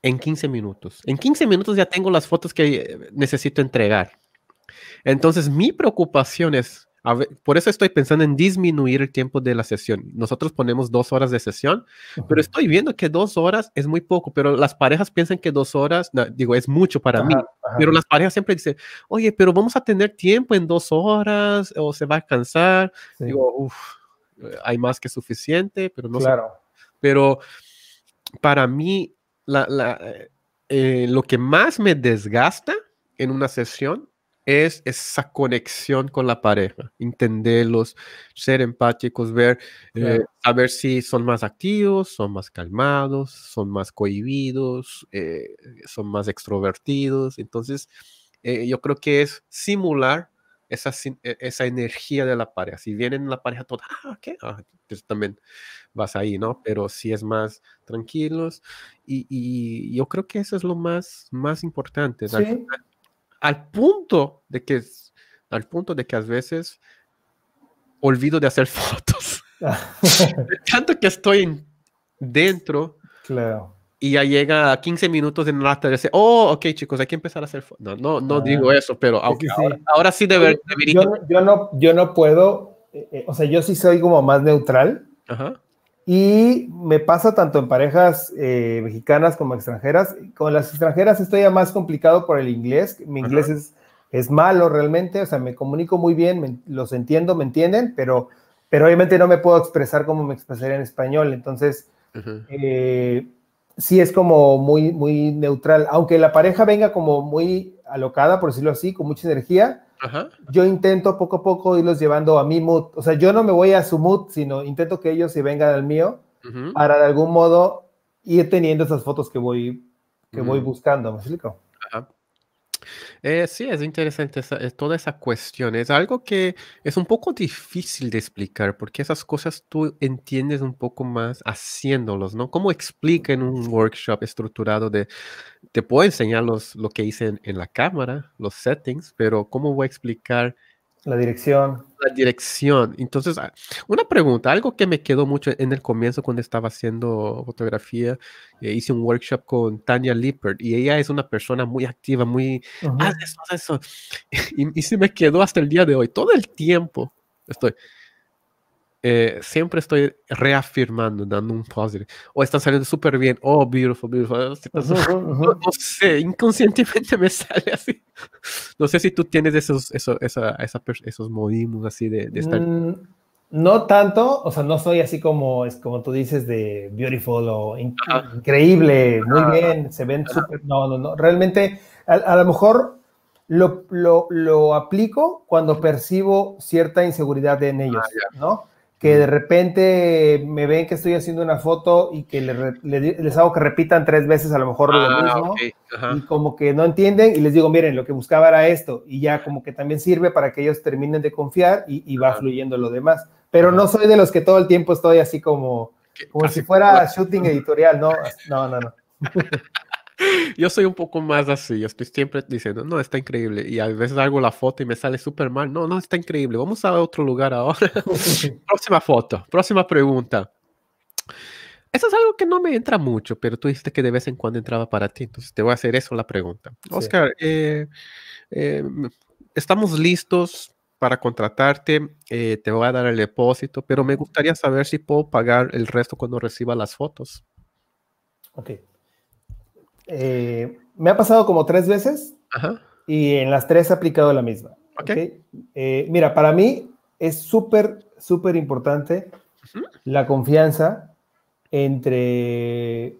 en 15 minutos. En 15 minutos ya tengo las fotos que eh, necesito entregar. Entonces, mi preocupación es por eso estoy pensando en disminuir el tiempo de la sesión. Nosotros ponemos dos horas de sesión, pero estoy viendo que dos horas es muy poco, pero las parejas piensan que dos horas, digo, es mucho para mí, pero las parejas siempre dicen, oye, pero vamos a tener tiempo en dos horas o se va a cansar. Digo, uff, eh, hay más que suficiente, pero no Claro. Sé. Pero para mí, eh, lo que más me desgasta en una sesión es esa conexión con la pareja, entenderlos, ser empáticos, ver, eh, a ver si son más activos, son más calmados, son más cohibidos, eh, son más extrovertidos. Entonces, eh, yo creo que es simular esa, e, esa energía de la pareja. Si vienen la pareja toda, ah, ¿qué? Ah, pues también vas ahí, ¿no? Pero si es más tranquilos y, yo creo que eso es lo más, más importante al punto de que, al punto de que a veces olvido de hacer fotos. Tanto que estoy dentro. Claro. Y ya llega a 15 minutos de nada y dice, oh, ok chicos, hay que empezar a hacer fotos. No, no, ah. digo eso, pero Ahora, sí de debería. Yo, no, yo no puedo, eh, eh, o sea, yo sí soy como más neutral. Ajá. Y me pasa tanto en parejas eh, mexicanas como extranjeras. Con las extranjeras estoy ya más complicado por el inglés. Mi inglés es, malo realmente, o sea, me comunico muy bien, los entiendo, me entienden, pero, pero obviamente no me puedo expresar como me expresaría en español. Entonces, eh, sí es como muy, muy neutral. Aunque la pareja venga como muy alocada, por decirlo así, con mucha energía, yo intento poco a poco irlos llevando a mi mood. O sea, yo no me voy a su mood, sino intento que ellos se vengan al mío para de algún modo ir teniendo esas fotos que voy, que voy buscando. ¿Me Ajá. Eh, sí, es interesante toda esa cuestión. Es algo que es un poco difícil de explicar porque esas cosas tú entiendes un poco más haciéndolos, ¿no? ¿Cómo explica en un workshop estructurado de, te puedo enseñar los, lo que hice en la cámara, los settings, pero cómo voy a explicar la dirección. La dirección. Entonces, ah, una pregunta, algo que me quedó mucho en el comienzo cuando estaba haciendo fotografía, eh, hice un workshop con Tania Lippert y ella es una persona muy activa, muy... Y, y se me quedó hasta el día de hoy, todo el tiempo. Estoy, eh, siempre estoy reafirmando, dando un positive. O está saliendo súper bien. Oh, beautiful, beautiful. Ah, no, sé, inconscientemente me sale así. No sé si tú tienes esos, esos, esa, esos modismos así de, estar. Mm, no tanto, o sea, no soy así como, es como tú dices de beautiful o increíble, muy bien, se ven súper. No, no, no. Realmente, a, lo mejor lo, lo, lo, aplico cuando percibo cierta inseguridad en ah, ellos, ¿no? que de repente me ven que estoy haciendo una foto y que les hago que repitan tres veces a lo mejor lo ah, mismo y como que no entienden y les digo, miren, lo que buscaba era esto y ya como que también sirve para que ellos terminen de confiar y, y va fluyendo lo demás. Pero no soy de los que todo el tiempo estoy así como, como si fuera shooting editorial, no, no, no. no. yo soy un poco más así, yo estoy siempre diciendo, no, está increíble. Y a veces hago la foto y me sale súper mal. No, no, está increíble. Vamos a otro lugar ahora. próxima foto, próxima pregunta. Eso es algo que no me entra mucho, pero tú dijiste que de vez en cuando entraba para ti. Entonces te voy a hacer eso la pregunta. Oscar, eh, eh, estamos listos para contratarte, eh, te voy a dar el depósito, pero me gustaría saber si puedo pagar el resto cuando reciba las fotos. Ok. Eh, me ha pasado como tres veces y en las tres he aplicado la misma. Eh, mira, para mí es súper, súper importante la confianza entre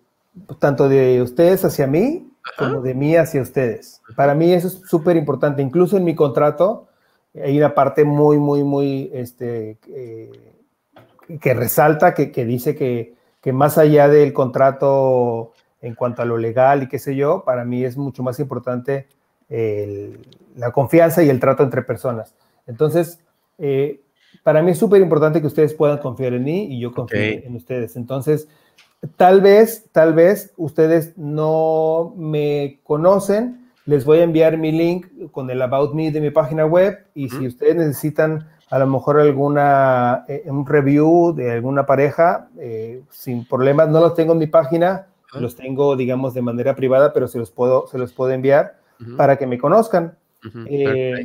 tanto de ustedes hacia mí como de mí hacia ustedes. Para mí eso es súper importante. Incluso en mi contrato hay una parte muy, muy, muy, este, eh, que resalta, que, dice que, que, más allá del contrato en cuanto a lo legal y qué sé yo, para mí es mucho más importante la confianza y el trato entre personas. Entonces, eh, para mí es súper importante que ustedes puedan confiar en mí y yo confío en ustedes. Entonces, tal vez, tal vez ustedes no me conocen, les voy a enviar mi link con el About Me de mi página web y si ustedes necesitan a lo mejor alguna, eh, un review de alguna pareja, eh, sin problemas, no los tengo en mi página, los tengo, digamos, de manera privada, pero se los puedo, se los puedo enviar para que me conozcan. Eh,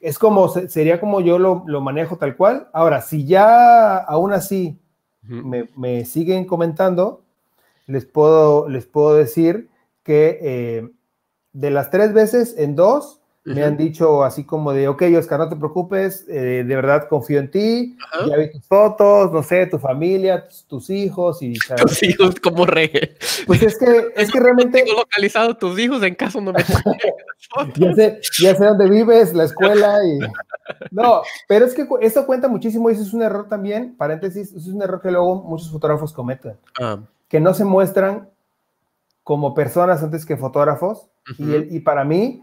es como, sería como yo lo, manejo tal cual. Ahora, si ya aún así me, siguen comentando, les puedo, les puedo decir que eh, de las tres veces, en dos me han dicho así como de, ok, Oscar, no te preocupes, eh, de verdad confío en ti, ya vi tus fotos, no sé, tu familia, tus, hijos y... Tus hijos como rey. Pues es que, es que realmente... localizado tus hijos en caso no me... ya, sé, ya sé dónde vives, la escuela y... No, pero es que eso cuenta muchísimo y eso es un error también, paréntesis, eso es un error que luego muchos fotógrafos cometen, ah. que no se muestran como personas antes que fotógrafos y, y para mí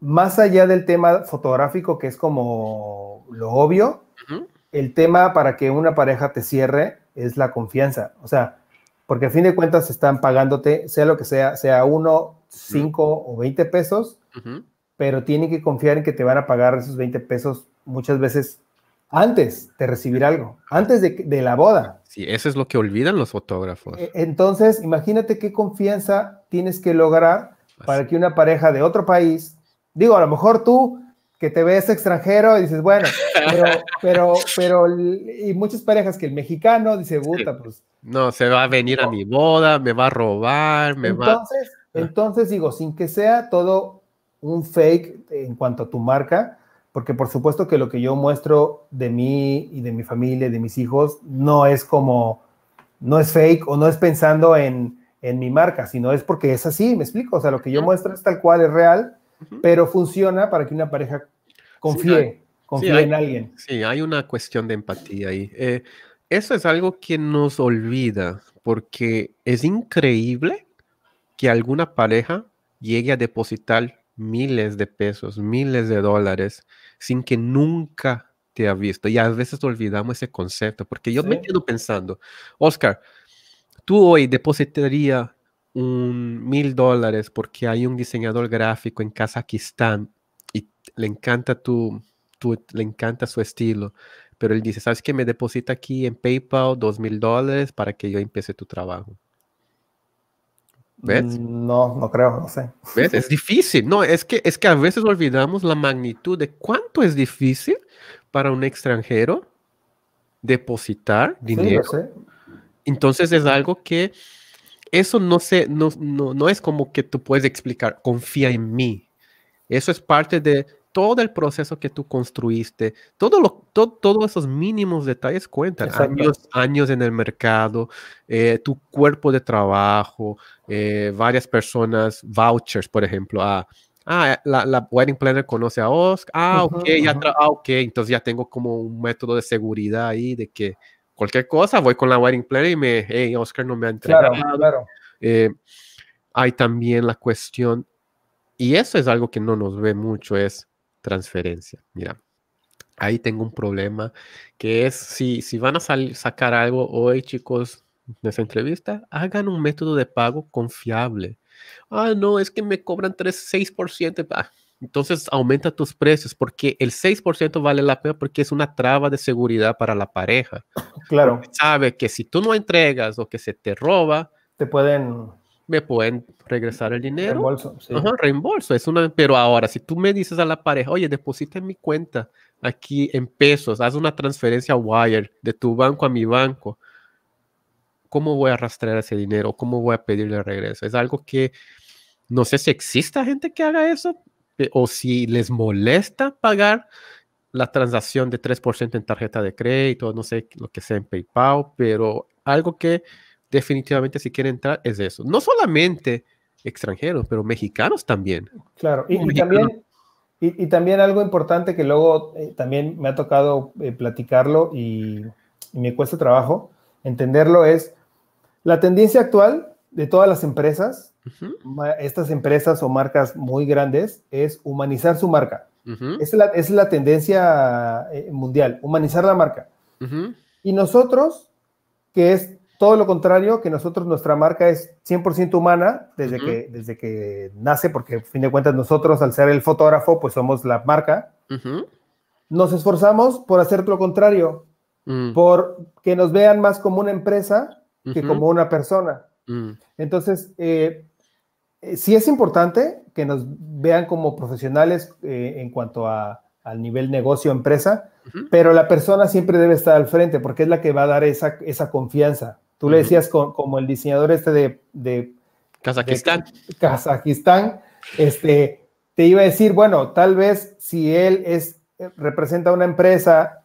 más allá del tema fotográfico, que es como lo obvio, el tema para que una pareja te cierre es la confianza. O sea, porque a fin de cuentas están pagándote, sea lo que sea, sea uno, cinco o veinte pesos, pero tienen que confiar en que te van a pagar esos veinte pesos muchas veces antes de recibir algo, antes de, la boda. Sí, eso es lo que olvidan los fotógrafos. E, entonces, imagínate qué confianza tienes que lograr para que una pareja de otro país Digo, a lo mejor tú que te ves extranjero y dices, bueno, pero, pero, pero, y muchas parejas que el mexicano dice, puta, pues. No, se va a venir a mi boda, me va a robar, me entonces, va. Entonces, digo, sin que sea todo un fake en cuanto a tu marca, porque por supuesto que lo que yo muestro de mí y de mi familia y de mis hijos no es como, no es fake o no es pensando en, en mi marca, sino es porque es así, me explico, o sea, lo que yo muestro es tal cual, es real pero funciona para que una pareja confíe, confíe en alguien. Sí, hay una cuestión de empatía ahí. Eh, eso es algo que nos olvida, porque es increíble que alguna pareja llegue a depositar miles de pesos, miles de dólares, sin que nunca te ha visto. Y a veces olvidamos ese concepto, porque yo me quedo pensando, Oscar, tú hoy depositaría un mil dólares porque hay un diseñador gráfico en Kazajistán y le encanta tu, tu le encanta su estilo, pero él dice, ¿sabes que Me deposita aquí en PayPal dos mil dólares para que yo empiece tu trabajo. ¿Ves? No, no creo, no sé. ¿Ves? Es difícil. No, es que, es que a veces olvidamos la magnitud de cuánto es difícil para un extranjero depositar dinero. Entonces es algo que eso no, sé, no, no, es como que tú puedes explicar, confía en mí. Eso es parte de todo el proceso que tú construiste, todo lo, todos esos mínimos detalles cuentan. Años, años en el mercado, eh, tu cuerpo de trabajo, eh, varias personas, vouchers, por ejemplo, a... Ah, ah la, wedding planner conoce a Oscar, ah, ok ya ah, ok, entonces ya tengo como un método de seguridad ahí de que cualquier cosa, voy con la wedding planner y me, hey, Oscar no me ha entregado. Claro, claro. Eh, hay también la cuestión, y eso es algo que no nos ve mucho, es transferencia. Mira, ahí tengo un problema, que es si, si van a sacar algo hoy, chicos, de esa entrevista, hagan un método de pago confiable. Ah, no, es que me cobran 3, 6%. Ah, entonces aumenta tus precios porque el 6% vale la pena porque es una traba de seguridad para la pareja. Claro. sabe que si tú no entregas o que se te roba, te pueden me pueden regresar el dinero. Reembolso, reembolso. Es una, pero ahora, si tú me dices a la pareja, oye, deposita en mi cuenta aquí en pesos, haz una transferencia wire de tu banco a mi banco, ¿cómo voy a rastrear ese dinero? ¿Cómo voy a pedirle regreso? Es algo que no sé si exista gente que haga eso, eh, o si les molesta pagar la transacción de 3% en tarjeta de crédito, no sé lo que sea en PayPal, pero algo que definitivamente si quieren entrar es eso. No solamente extranjeros, pero mexicanos también. Claro, y, también, algo importante que luego eh, también me ha tocado eh, platicarlo y me cuesta trabajo entenderlo es la tendencia actual de todas las empresas, estas empresas o marcas muy grandes, es humanizar su marca. es, la, tendencia eh, mundial, humanizar la marca. Y nosotros, que es todo lo contrario, que nosotros, nuestra marca es 100% humana desde, que, desde que nace, porque a fin de cuentas nosotros, al ser el fotógrafo, pues somos la marca. Nos esforzamos por hacer lo contrario, mm. por que nos vean más como una empresa que como una persona. Mm. Entonces, eh, eh, sí es importante que nos vean como profesionales eh, en cuanto al nivel negocio, empresa, pero la persona siempre debe estar al frente porque es la que va a dar esa, confianza. Tú le decías como el diseñador este de... Kazajistán. Kazajistán, este, te iba a decir, bueno, tal vez si él es, representa una empresa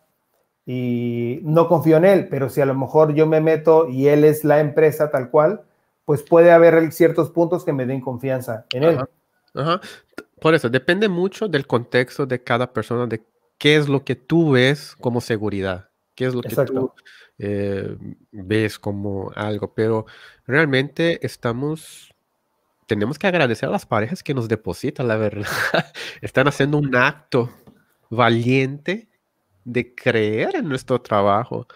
y no confío en él, pero si a lo mejor yo me meto y él es la empresa tal cual, pues puede haber ciertos puntos que me den confianza en él. Por eso, depende mucho del contexto de cada persona, de qué es lo que tú ves como seguridad, qué es lo que tú eh, ves como algo, pero realmente estamos, tenemos que agradecer a las parejas que nos depositan, la verdad. Están haciendo un acto valiente de creer en nuestro trabajo.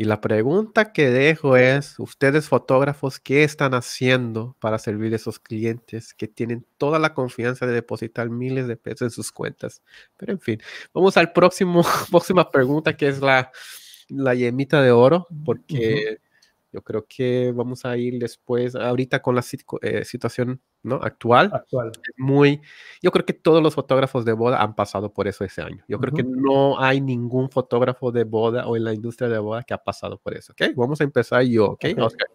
Y la pregunta que dejo es, ustedes fotógrafos, ¿qué están haciendo para servir a esos clientes que tienen toda la confianza de depositar miles de pesos en sus cuentas? Pero en fin, vamos al próximo, próxima pregunta que es la, la yemita de oro, porque... Yo creo que vamos a ir después, ahorita con la eh, situación ¿no? actual, actual. Muy, yo creo que todos los fotógrafos de boda han pasado por eso ese año. Yo creo que no hay ningún fotógrafo de boda o en la industria de boda que ha pasado por eso. ¿ok? Vamos a empezar yo, ¿ok? Oscar,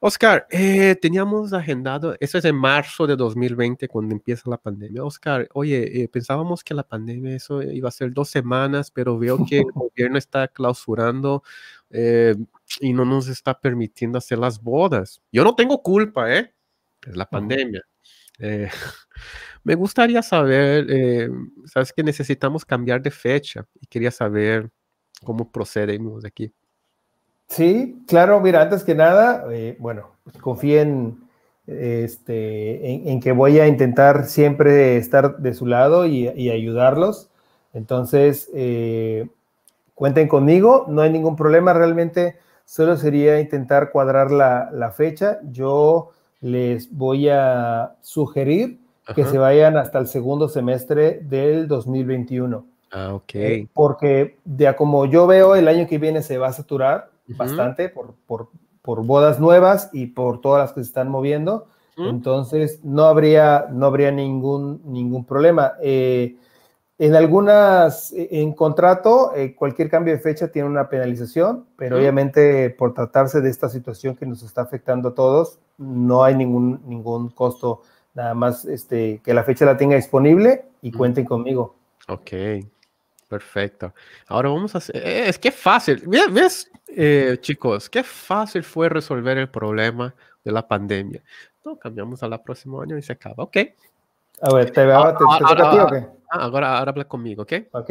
Oscar eh, teníamos agendado, eso es en marzo de 2020 cuando empieza la pandemia. Oscar, oye, eh, pensábamos que la pandemia eso iba a ser dos semanas, pero veo que el gobierno está clausurando eh, y no nos está permitiendo hacer las bodas. Yo no tengo culpa, ¿eh? Es la pandemia. Eh, me gustaría saber, eh, sabes que necesitamos cambiar de fecha y quería saber cómo procedemos de aquí. Sí, claro, mira, antes que nada, bueno, confíen en, este, en, que voy a intentar siempre estar de su lado y, y ayudarlos. Entonces, cuenten conmigo, no hay ningún problema, realmente solo sería intentar cuadrar la, fecha. Yo les voy a sugerir que se vayan hasta el segundo semestre del 2021. Ah, ok. Eh, porque ya como yo veo, el año que viene se va a saturar bastante por, por, por, bodas nuevas y por todas las que se están moviendo. Entonces, no habría, no habría ningún, ningún problema. Eh, en algunas, e, en contrato, eh, cualquier cambio de fecha tiene una penalización, pero obviamente por tratarse de esta situación que nos está afectando a todos, no hay ningún, ningún costo, nada más este, que la fecha la tenga disponible y cuenten conmigo. Ok, perfecto. Ahora vamos a hacer, eh, es que fácil, ¿ves? Eh, chicos, qué fácil fue resolver el problema de la pandemia. No, cambiamos a la próxima año y se acaba, ok. A ver, te te, ah, ah, ah, ahora, Ahora, habla conmigo, ¿ok? Ok.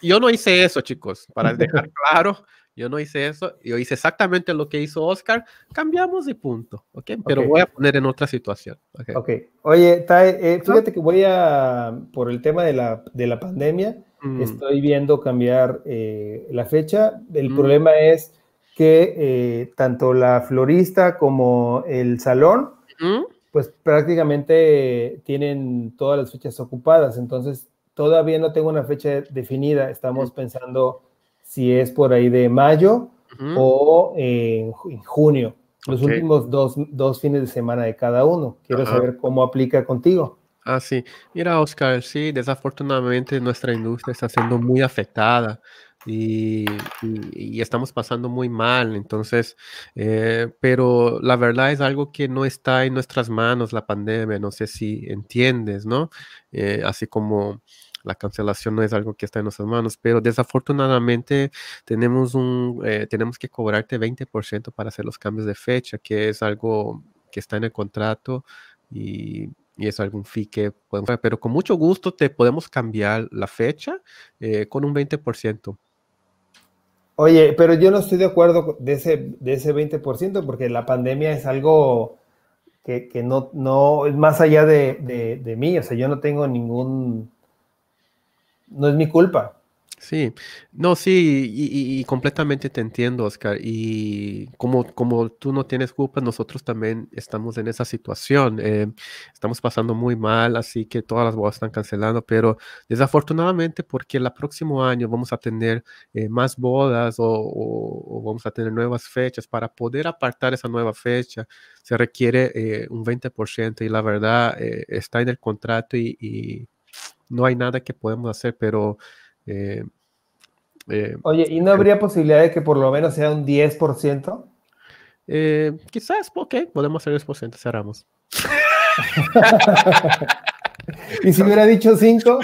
Yo no hice eso, chicos, para dejar claro. Yo no hice eso, yo hice exactamente lo que hizo Oscar, cambiamos de punto, ¿ok? Pero voy a poner en otra situación. Ok, oye, eh, fíjate que voy a, por el tema de la, de la pandemia, mm. estoy viendo cambiar eh, la fecha. El mm. problema es que eh, tanto la florista como el salón pues prácticamente tienen todas las fechas ocupadas, entonces todavía no tengo una fecha definida, estamos pensando si es por ahí de mayo o eh, en junio, los últimos dos, fines de semana de cada uno. Quiero saber cómo aplica contigo. Ah, sí. Mira, Oscar, sí, desafortunadamente nuestra industria está siendo muy afectada y, estamos pasando muy mal. Entonces, eh, pero la verdad es algo que no está en nuestras manos, la pandemia, no sé si entiendes, ¿no? Eh, así como la cancelación no es algo que está en nuestras manos, pero desafortunadamente tenemos, un, eh, tenemos que cobrarte 20% para hacer los cambios de fecha, que es algo que está en el contrato y, es algún fee pero con mucho gusto te podemos cambiar la fecha con un 20%. Oye, pero yo no estoy de acuerdo de ese, de ese 20% porque la pandemia es algo que, no, no es más allá de, de, de mí. O sea, yo no tengo ningún... No es mi culpa. Sí, no, sí, y, completamente te entiendo, Oscar. Y como, como tú no tienes culpa, nosotros también estamos en esa situación. Eh, estamos pasando muy mal, así que todas las bodas están cancelando, pero desafortunadamente porque el próximo año vamos a tener eh, más bodas o, vamos a tener nuevas fechas. Para poder apartar esa nueva fecha se requiere eh, un 20% y la verdad está en el contrato y, y no hay nada que podemos hacer, pero... Eh, eh, Oye, ¿y no eh, habría posibilidad de que por lo menos sea un 10%? quizás, ok, podemos ser 10%, cerramos. ¿Y si hubiera dicho 5?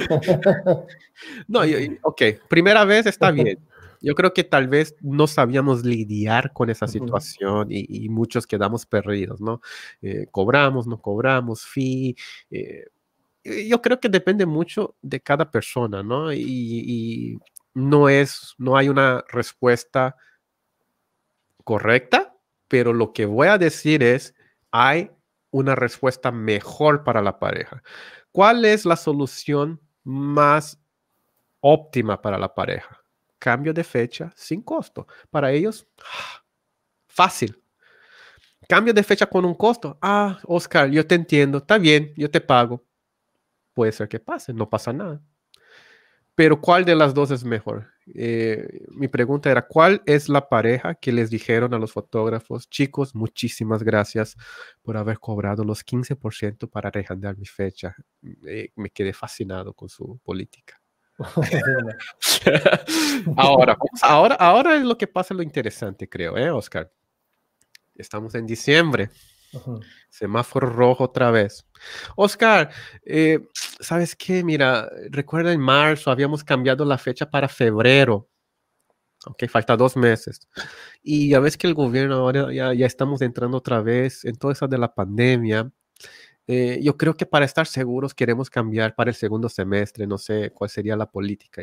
no, ok, primera vez está bien. Yo creo que tal vez no sabíamos lidiar con esa situación y, muchos quedamos perdidos, ¿no? cobramos, no cobramos, fee, eh, yo creo que depende mucho de cada persona, ¿no? Y, no es, no hay una respuesta correcta, pero lo que voy a decir es, hay una respuesta mejor para la pareja. ¿Cuál es la solución más óptima para la pareja? Cambio de fecha sin costo. Para ellos, ah, fácil. Cambio de fecha con un costo. Ah, Oscar, yo te entiendo. Está bien, yo te pago puede ser que pase, no pasa nada. Pero ¿cuál de las dos es mejor? Eh, mi pregunta era, ¿cuál es la pareja que les dijeron a los fotógrafos, chicos, muchísimas gracias por haber cobrado los 15% para rejandar mi fecha? Eh, me quedé fascinado con su política. ahora, ahora, ahora es lo que pasa lo interesante, creo, ¿eh, Oscar? Estamos en diciembre. Semáforo rojo otra vez. Oscar, eh, ¿sabes qué? Mira, recuerda en marzo habíamos cambiado la fecha para febrero. Ok, falta dos meses. Y ya ves que el gobierno ahora ya, ya estamos entrando otra vez en toda esa de la pandemia. Eh, yo creo que para estar seguros queremos cambiar para el segundo semestre. No sé cuál sería la política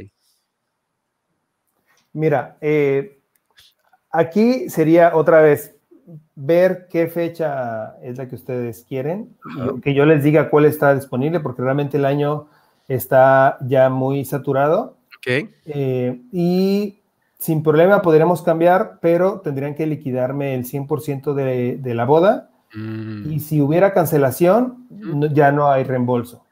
Mira, eh, aquí sería otra vez ver qué fecha es la que ustedes quieren, que yo les diga cuál está disponible, porque realmente el año está ya muy saturado. Eh, y sin problema podremos cambiar, pero tendrían que liquidarme el 100% de, la boda. Mm. Y si hubiera cancelación, ya no hay reembolso.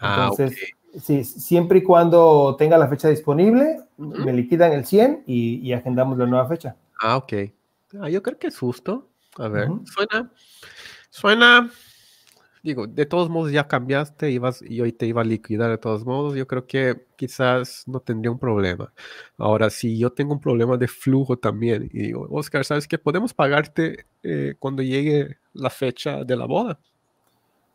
Ah, Entonces, siempre y cuando tenga la fecha disponible, me liquidan el 100 y, y agendamos la nueva fecha. Ah, ok. Ah, yo creo que es justo. A ver, suena, suena, digo, de todos modos ya cambiaste vas y hoy te iba a liquidar de todos modos. Yo creo que quizás no tendría un problema. Ahora, si yo tengo un problema de flujo también y digo, Oscar, ¿sabes qué? ¿Podemos pagarte eh, cuando llegue la fecha de la boda?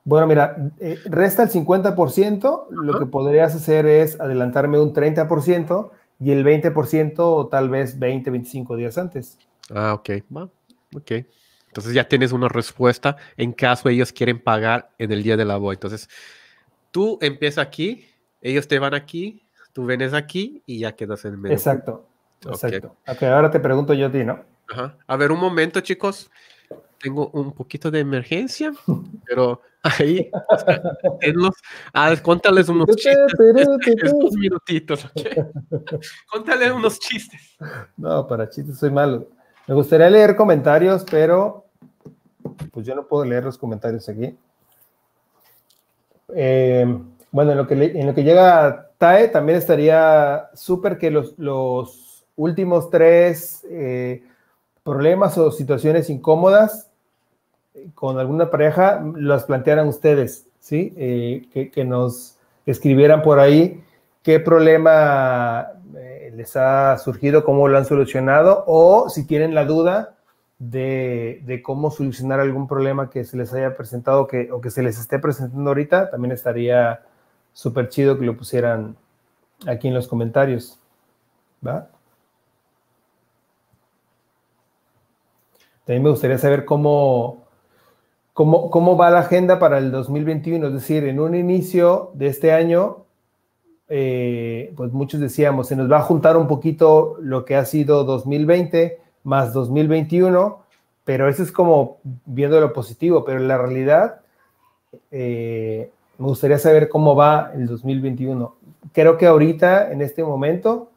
Bueno, mira, eh, resta el 50%, lo que podrías hacer es adelantarme un 30% y el 20% o tal vez 20, 25 días antes. Ah, ok. Bueno, ok. Entonces ya tienes una respuesta en caso ellos quieren pagar en el día de la boda. Entonces tú empiezas aquí, ellos te van aquí, tú vienes aquí y ya quedas en medio. Exacto. Exacto. Ok, ahora te pregunto yo a ti, ¿no? Ajá. A ver, un momento, chicos. Tengo un poquito de emergencia, pero ahí, o ah, unos chistes. dos minutitos, Contales unos chistes. No, para chistes soy malo. Me gustaría leer comentarios, pero pues yo no puedo leer los comentarios aquí. Eh, bueno, en lo, que en lo que llega TAE también estaría súper que los, últimos tres eh, problemas o situaciones incómodas eh, con alguna pareja las plantearan ustedes, ¿sí? que, que nos escribieran por ahí qué problema les ha surgido, cómo lo han solucionado o si tienen la duda de, cómo solucionar algún problema que se les haya presentado que, o que se les esté presentando ahorita, también estaría súper chido que lo pusieran aquí en los comentarios. ¿Va? También me gustaría saber cómo, cómo va la agenda para el 2021, es decir, en un inicio de este año, eh, pues muchos decíamos, se nos va a juntar un poquito lo que ha sido 2020 más 2021, pero eso es como viendo lo positivo, pero en la realidad eh, me gustaría saber cómo va el 2021. Creo que ahorita, en este momento,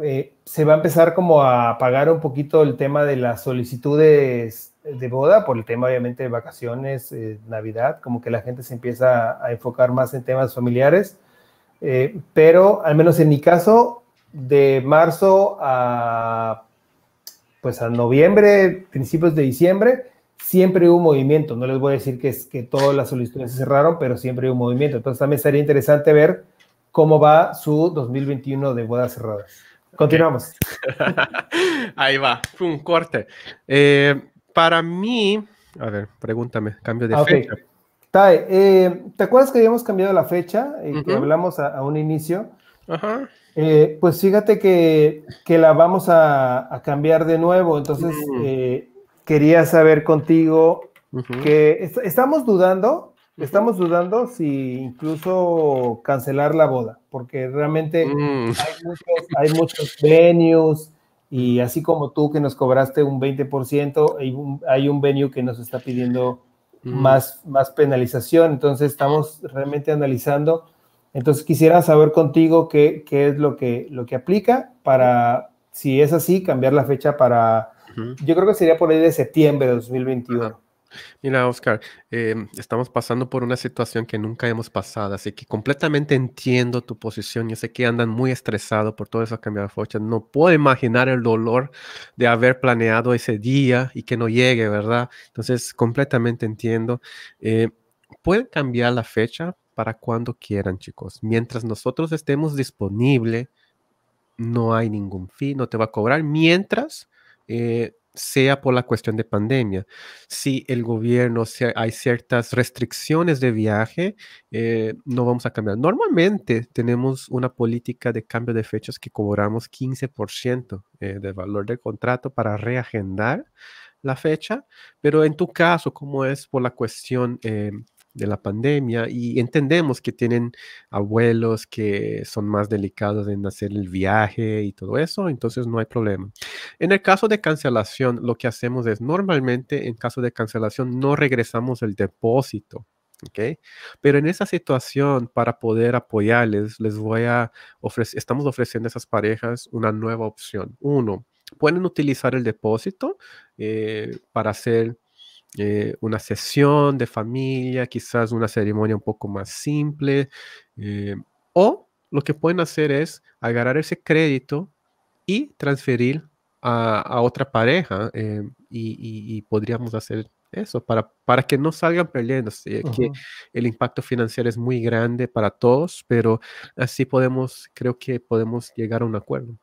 eh, se va a empezar como a apagar un poquito el tema de las solicitudes de boda, por el tema obviamente de vacaciones, Navidad, como que la gente se empieza a enfocar más en temas familiares eh, pero al menos en mi caso, de marzo a, pues a noviembre, principios de diciembre, siempre hubo movimiento. No les voy a decir que, es, que todas las solicitudes se cerraron, pero siempre hubo movimiento. Entonces también sería interesante ver cómo va su 2021 de bodas cerradas. Continuamos. Ahí va, un corte. Eh, para mí, a ver, pregúntame, cambio de ah, fecha. Tae, eh, ¿te acuerdas que habíamos cambiado la fecha y que hablamos a, un inicio? Eh, pues fíjate que, la vamos a, cambiar de nuevo, entonces mm. eh, quería saber contigo que estamos dudando, estamos dudando si incluso cancelar la boda, porque realmente mm. hay, muchos, hay venues y así como tú que nos cobraste un 20%, hay hay un venue que nos está pidiendo Mm. más, más penalización. Entonces estamos realmente analizando. Entonces quisiera saber contigo qué, qué es lo que, lo que aplica para, si es así, cambiar la fecha para, yo creo que sería por ahí de septiembre de 2021. Mira, Oscar, em, estamos pasando por una situación que nunca hemos pasado, así que completamente entiendo tu posición. Yo sé que andan muy estresados por todas esas de fecha. No puedo imaginar el dolor de haber planeado ese día y que no llegue, ¿verdad? Entonces, completamente entiendo. Eh, pueden cambiar la fecha para cuando quieran, chicos. Mientras nosotros estemos disponibles, no hay ningún fin, no te va a cobrar. Mientras... Eh, sea por la cuestión de pandemia. Si el gobierno, si hay ciertas restricciones de viaje, eh, no vamos a cambiar. Normalmente tenemos una política de cambio de fechas que cobramos 15% eh, del valor del contrato para reagendar la fecha, pero en tu caso, como es por la cuestión em, de la pandemia y entendemos que tienen abuelos que son más delicados en hacer el viaje y todo eso, entonces no hay problema. En el caso de cancelación, lo que hacemos es normalmente en caso de cancelación no regresamos el depósito. ¿okay? Pero en esa situación, para poder apoyarles, les voy a ofrecer, estamos ofreciendo a esas parejas una nueva opción. Uno, pueden utilizar el depósito eh, para hacer eh, una sesión de familia, quizás una ceremonia un poco más simple. Eh, o lo que pueden hacer es agarrar ese crédito y transferir a, otra pareja eh, y, podríamos hacer eso para, para que no salgan perdiendo. Eh, que el impacto financiero es muy grande para todos, pero así podemos, creo que podemos llegar a un acuerdo.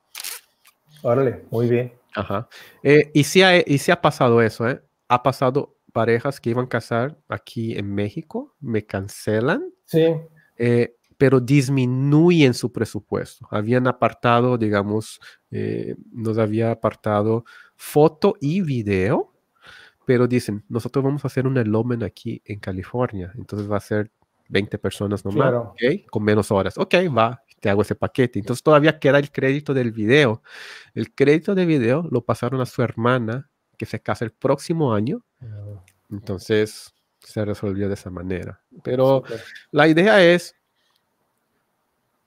Órale, muy bien. Ajá. y, si ha, y ha pasado eso, ¿eh? ha pasado parejas que iban a casar aquí en México, me cancelan. Sí. Eh, pero disminuyen su presupuesto. Habían apartado, digamos, eh, nos había apartado foto y video, pero dicen, nosotros vamos a hacer un elomen aquí en California, entonces va a ser 20 personas nomás, con menos horas. Ok, va, te hago ese paquete. Entonces todavía queda el crédito del video. El crédito de video lo pasaron a su hermana que se casa el próximo año ah. Entonces se resolvió de esa manera. Pero la idea es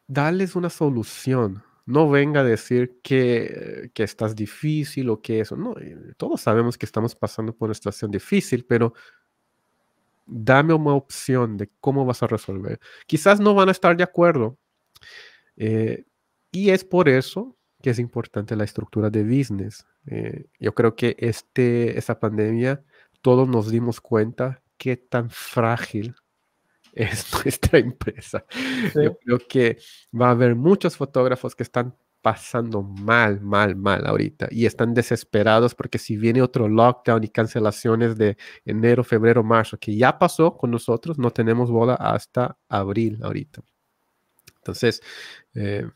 darles una solución. No venga a decir que, que estás difícil o que eso. No, eh, todos sabemos que estamos pasando por una situación difícil, pero dame una opción de cómo vas a resolver. Quizás no van a estar de acuerdo. Eh, y es por eso que es importante la estructura de business. Eh, yo creo que este, esta pandemia todos nos dimos cuenta qué tan frágil es nuestra empresa. Yo creo que va a haber muchos fotógrafos que están pasando mal, mal, mal ahorita y están desesperados porque si viene otro lockdown y cancelaciones de enero, febrero, marzo, que ya pasó con nosotros, no tenemos bola hasta abril ahorita. Entonces, eh,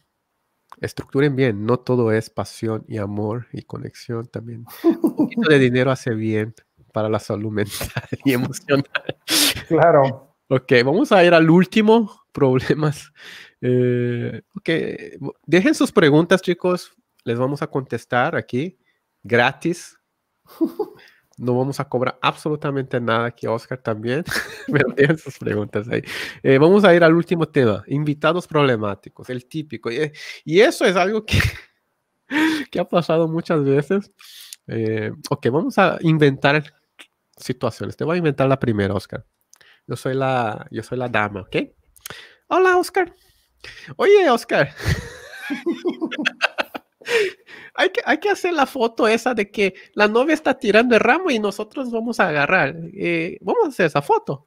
estructuren bien, no todo es pasión y amor y conexión también. Un poquito de dinero hace bien, para la salud mental y emocional. Claro. Ok, vamos a ir al último, problemas. Eh, ok, dejen sus preguntas, chicos. Les vamos a contestar aquí, gratis. No vamos a cobrar absolutamente nada aquí, Oscar también. sus preguntas ahí. Eh, vamos a ir al último tema, invitados problemáticos, el típico. Y, eso es algo que, que ha pasado muchas veces. Eh, ok, vamos a inventar situaciones. Te voy a inventar la primera, Oscar. Yo soy la, yo soy la dama, ¿ok? Hola, Oscar. Oye, Oscar. hay, que, hay que hacer la foto esa de que la novia está tirando el ramo y nosotros vamos a agarrar. Eh, vamos a hacer esa foto.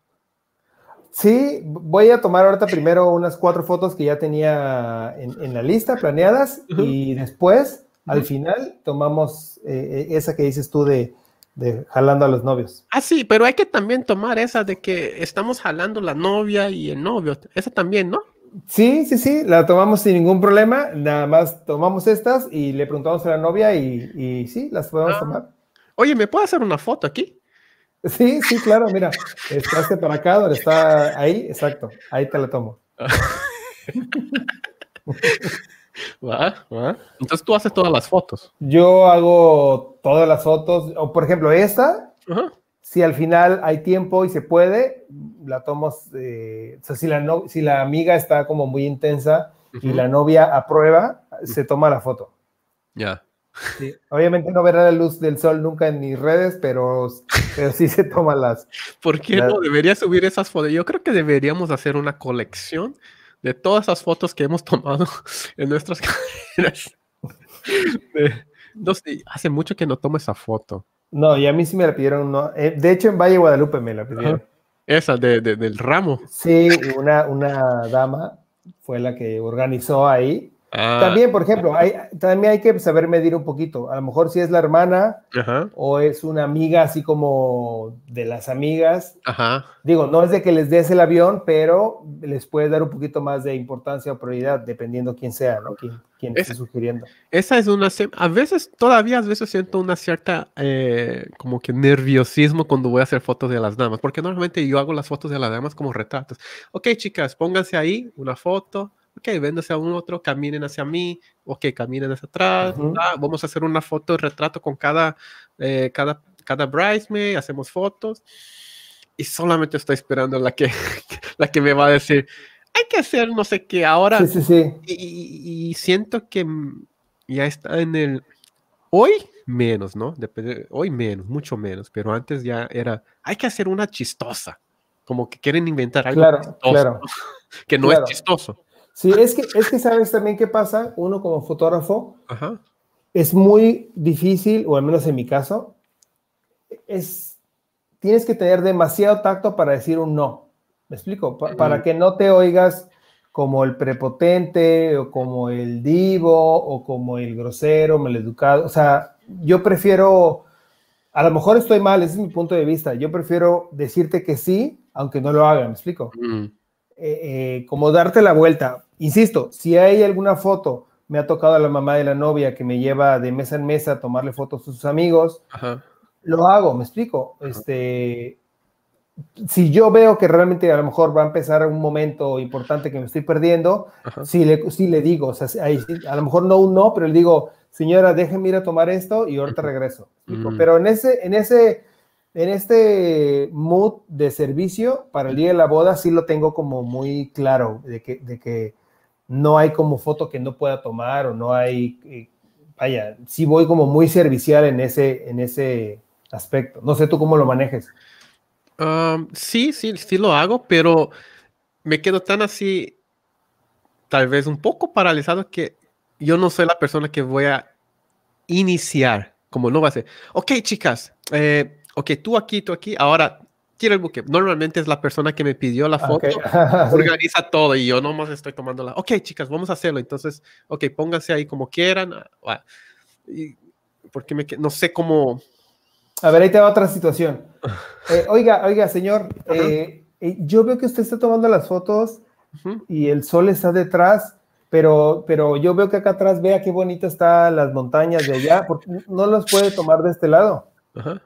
Sí, voy a tomar ahorita primero unas cuatro fotos que ya tenía en, la lista planeadas y después, al final, tomamos eh, eh, esa que dices tú de, de jalando a los novios. Ah, sí, pero hay que también tomar esa de que estamos jalando la novia y el novio, esa también, ¿no? Sí, sí, sí, la tomamos sin ningún problema, nada más tomamos estas y le preguntamos a la novia y, y sí, las podemos ah. tomar. Oye, ¿me puedo hacer una foto aquí? Sí, sí, claro, mira, está para acá, donde está ahí, exacto, ahí te la tomo. Entonces tú haces todas las fotos. Yo hago todas las fotos, o por ejemplo esta, si al final hay tiempo y se puede, la tomo, eh, o sea, si la, no, si la amiga está como muy intensa y la novia aprueba, se toma la foto. Ya. Obviamente no verá la luz del sol nunca en mis redes, pero, sí se toman las. ¿Por qué no debería subir esas fotos? Yo creo que deberíamos hacer una colección de todas esas fotos que hemos tomado en nuestras carreras no sé, hace mucho que no tomo esa foto. No, y a mí sí me la pidieron. No, eh, de hecho, en Valle Guadalupe me la pidieron. Esa, del ramo. Sí, una, una dama fue la que organizó ahí Ah. también, por ejemplo, también hay que saber medir un poquito. A lo mejor si es la hermana o es una amiga así como de las amigas. Ajá. Digo, no es de que les des el avión, pero les puedes dar un poquito más de importancia o prioridad dependiendo quién sea, ¿no? Quién, esté sugiriendo. Esa es una... A veces, todavía a veces siento una cierta eh, como que nerviosismo cuando voy a hacer fotos de las damas, porque normalmente yo hago las fotos de las damas como retratos. Ok, chicas, pónganse ahí una foto que véndose a un otro, caminen hacia mí, o que caminen hacia atrás, ah, vamos a hacer una foto de retrato con cada, eh, cada, cada bridesmaid, hacemos fotos y solamente estoy esperando la que, la que me va a decir, hay que hacer no sé qué ahora. Y, siento que ya está en el... Hoy menos, ¿no? Depende, hoy menos, mucho menos, pero antes ya era, hay que hacer una chistosa, como que quieren inventar algo chistoso, que no es chistoso. Sí, es que, es que sabes también qué pasa, uno como fotógrafo, es muy difícil, o al menos en mi caso, es, tienes que tener demasiado tacto para decir un no. ¿Me explico? para que no te oigas como el prepotente, o como el divo, o como el grosero, maleducado. O sea, yo prefiero, a lo mejor estoy mal, ese es mi punto de vista, yo prefiero decirte que sí, aunque no lo haga, ¿me explico? Mm. Eh, eh, como darte la vuelta. Insisto, si hay alguna foto, me ha tocado a la mamá de la novia que me lleva de mesa en mesa a tomarle fotos a sus amigos, lo hago, me explico. Este, si yo veo que realmente a lo mejor va a empezar un momento importante que me estoy perdiendo, si le, si le, digo, o a lo mejor no un no, pero le digo, señora, déjeme ir a tomar esto y ahorita regreso. Mm. Pero en ese, en ese en este mood de servicio para el día de la boda sí lo tengo como muy claro, de que, no hay como foto que no pueda tomar o no hay, eh, vaya, sí voy como muy servicial en ese, en ese aspecto. No sé tú cómo lo manejes. sí, sí, sí lo hago, pero me quedo tan así, tal vez un poco paralizado que yo no soy la persona que voy a iniciar, como no va a ser, ok chicas, eh, ok, tú aquí, tú aquí, ahora tira el buque. Normalmente es la persona que me pidió la foto, organiza todo y yo nomás estoy tomando la, ok, chicas, vamos a hacerlo. Entonces, ok, pónganse ahí como quieran. Ah, porque me, no sé cómo... A ver, ahí te va otra situación. Eh, oiga, oiga, señor, eh, eh, yo veo que usted está tomando las fotos y el sol está detrás, pero, pero yo veo que acá atrás, vea qué bonita están las montañas de allá, porque no las puede tomar de este lado. Ajá.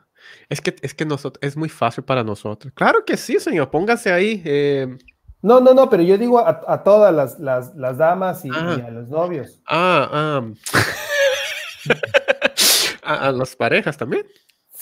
Es que, es que nosotros, es muy fácil para nosotros. Claro que sí, señor, póngase ahí. Em. No, no, no, pero yo digo a, todas las, las, damas y, ah. a los novios. Ah, a las parejas también.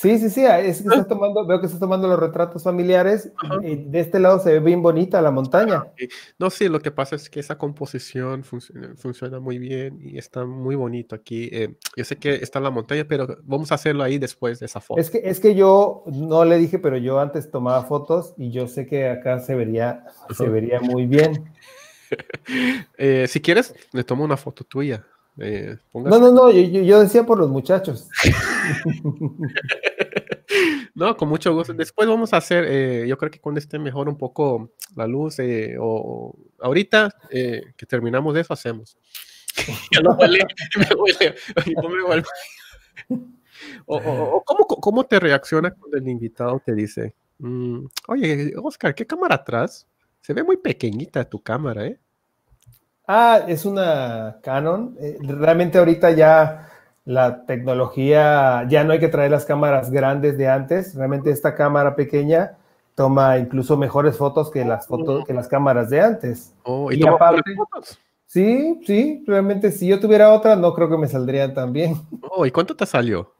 Sí, sí, sí, es que estás tomando, veo que estás tomando los retratos familiares. Y de este lado se ve bien bonita la montaña. Ah, no, sí, lo que pasa es que esa composición funciona, muy bien y está muy bonito aquí. Eh, yo sé que está la montaña, pero vamos a hacerlo ahí después de esa foto. Es que, es que yo no le dije, pero yo antes tomaba fotos y yo sé que acá se vería, se vería muy bien. Eh, si quieres, le tomo una foto tuya. Eh, no, no, no, yo, yo, decía por los muchachos. No, con mucho gusto. Después vamos a hacer, eh, yo creo que cuando esté mejor un poco la luz, eh, o ahorita eh, que terminamos de eso, hacemos. ya no me ¿cómo, te reacciona cuando el invitado te dice, mm, oye, Oscar, ¿qué cámara atrás? Se ve muy pequeñita tu cámara, ¿eh? Ah, es una Canon. realmente ahorita ya la tecnología, ya no hay que traer las cámaras grandes de antes, realmente esta cámara pequeña toma incluso mejores fotos que las fotos que las cámaras de antes. Oh, y, aparte, fotos? Sí, sí, realmente si yo tuviera otra no creo que me saldrían tan bien. Oh, ¿y cuánto te salió?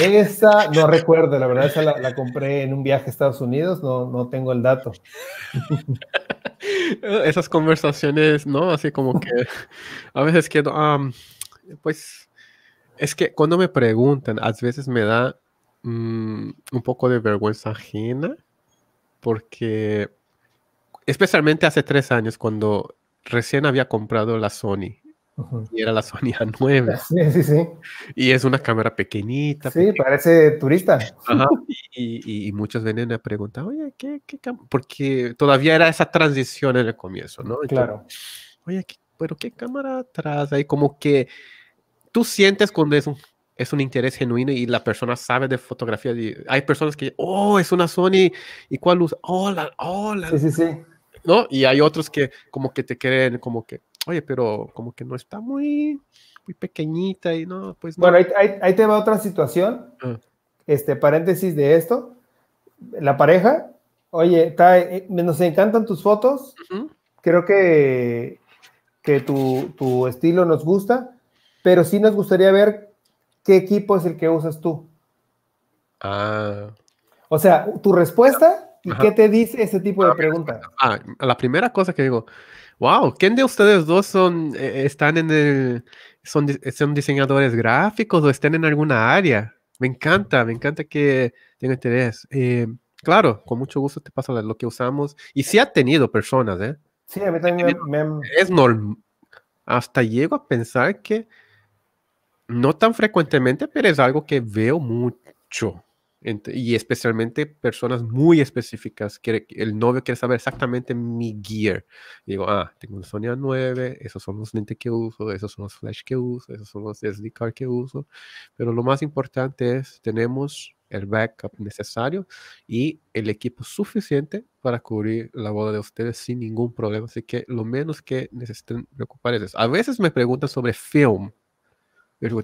Esa no recuerdo, la verdad, esa la, compré en un viaje a Estados Unidos, no, no tengo el dato. Esas conversaciones, ¿no? Así como que a veces quedo, pues es que cuando me preguntan, a veces me da mm, un poco de vergüenza ajena, porque especialmente hace tres años, cuando recién había comprado la Sony, y era la Sony A9. Sí, sí, sí. Y es una cámara pequeñita. Sí, parece turista. Ajá, y, y, muchos venían a preguntar, oye, ¿qué, qué Porque todavía era esa transición en el comienzo, ¿no? claro. Oye, pero ¿qué cámara atrás? Ahí como que tú sientes cuando es un, es un interés genuino y la persona sabe de fotografía. hay personas que, oh, es una Sony, ¿y cuál luz? Hola, hola. sí, sí, sí. ¿No? Y hay otros que como que te creen, como que, oye, pero como que no está muy, muy pequeñita y no, pues... Bueno, ahí, te va otra situación. Ah. Este, paréntesis de esto. La pareja, oye, eh, nos encantan tus fotos. Creo que, que tu, tu estilo nos gusta pero sí nos gustaría ver qué equipo es el que usas tú. Ah. O sea, tu respuesta y qué te dice ese tipo de ah, pregunta. Ah, la primera cosa que digo, wow, ¿quién de ustedes dos son, eh, eh, están en el, son, son diseñadores gráficos o están en alguna área? Me encanta, me encanta que tenga interés. Eh, claro, con mucho gusto te pasa lo que usamos. Y sí ha tenido personas, ¿eh? Sí, a mí también Es normal. Hasta llego a pensar que no tan frecuentemente, pero es algo que veo mucho. Y especialmente personas muy específicas el novio quiere saber exactamente mi gear. digo, ah, tengo un Sony A9, esos son los lentes que uso, esos son los flash que uso, esos son los SD card que uso. Pero lo más importante es, tenemos el backup necesario y el equipo suficiente para cubrir la boda de ustedes sin ningún problema. Así que lo menos que necesiten preocupar es A veces me preguntan sobre film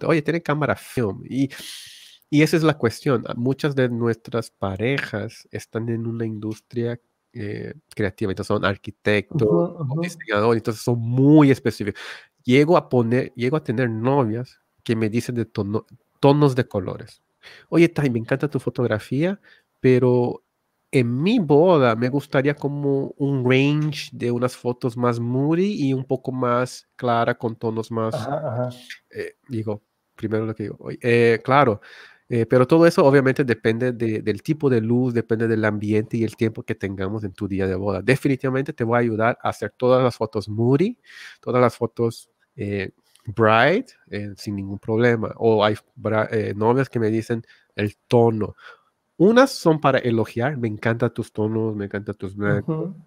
oye, ¿tiene cámara film? Y, y esa es la cuestión. Ah, muchas de nuestras parejas están en una industria eh, creativa, entonces son arquitectos, uh diseñadores, entonces son muy específicos. Llego a poner, llego a tener novias que me dicen de tono, tonos de colores. Oye, Tai, me encanta tu fotografía, pero en mi boda me gustaría como un range de unas fotos más moody y un poco más clara con tonos más, eh, digo, primero lo que digo, eh, claro, eh, pero todo eso obviamente depende del tipo de luz, depende del ambiente y el tiempo que tengamos en tu día de boda. Definitivamente te voy a ayudar a hacer todas las fotos moody, todas las fotos bright, sin ningún problema. O hay novias que me dicen el tono unas son para elogiar, me encantan tus tonos, me encantan tus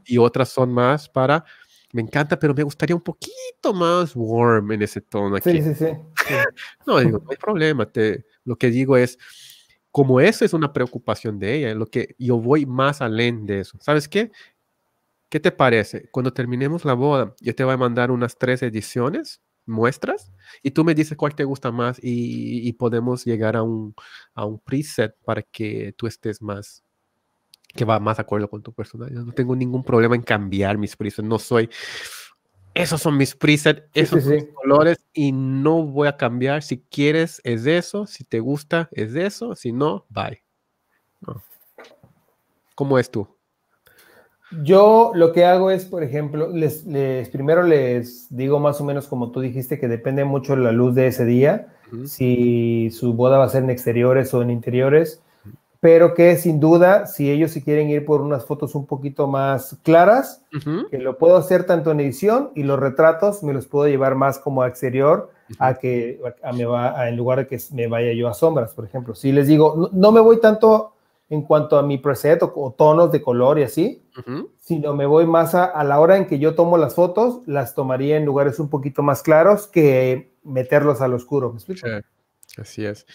y otras son más para, me encanta, pero me gustaría un poquito más warm en ese tono aquí. Sí, sí, sí. no, digo, no hay problema, te, lo que digo es, como eso es una preocupación de ella, lo que yo voy más além de eso. ¿Sabes qué? ¿Qué te parece? Cuando terminemos la boda, yo te voy a mandar unas tres ediciones muestras y tú me dices cuál te gusta más y, podemos llegar a un, a un preset para que tú estés más que va más acuerdo con tu personalidad. No tengo ningún problema en cambiar mis presets. No soy esos son mis presets, esos son mis colores y no voy a cambiar. Si quieres, es eso. Si te gusta, es eso. Si no, bye. ¿Cómo es tú? Yo lo que hago es, por ejemplo, les, primero les digo más o menos como tú dijiste que depende mucho de la luz de ese día, si su boda va a ser en exteriores o en interiores, pero que sin duda, si ellos si quieren ir por unas fotos un poquito más claras, que lo puedo hacer tanto en edición y los retratos me los puedo llevar más como a exterior a que me va en lugar de que me vaya yo a sombras, por ejemplo. Si les digo, no me voy tanto en cuanto a mi preset o, tonos de color y así, si no sino me voy más a, la hora en que yo tomo las fotos, las tomaría en lugares un poquito más claros que meterlos al oscuro, ¿me explico? así es.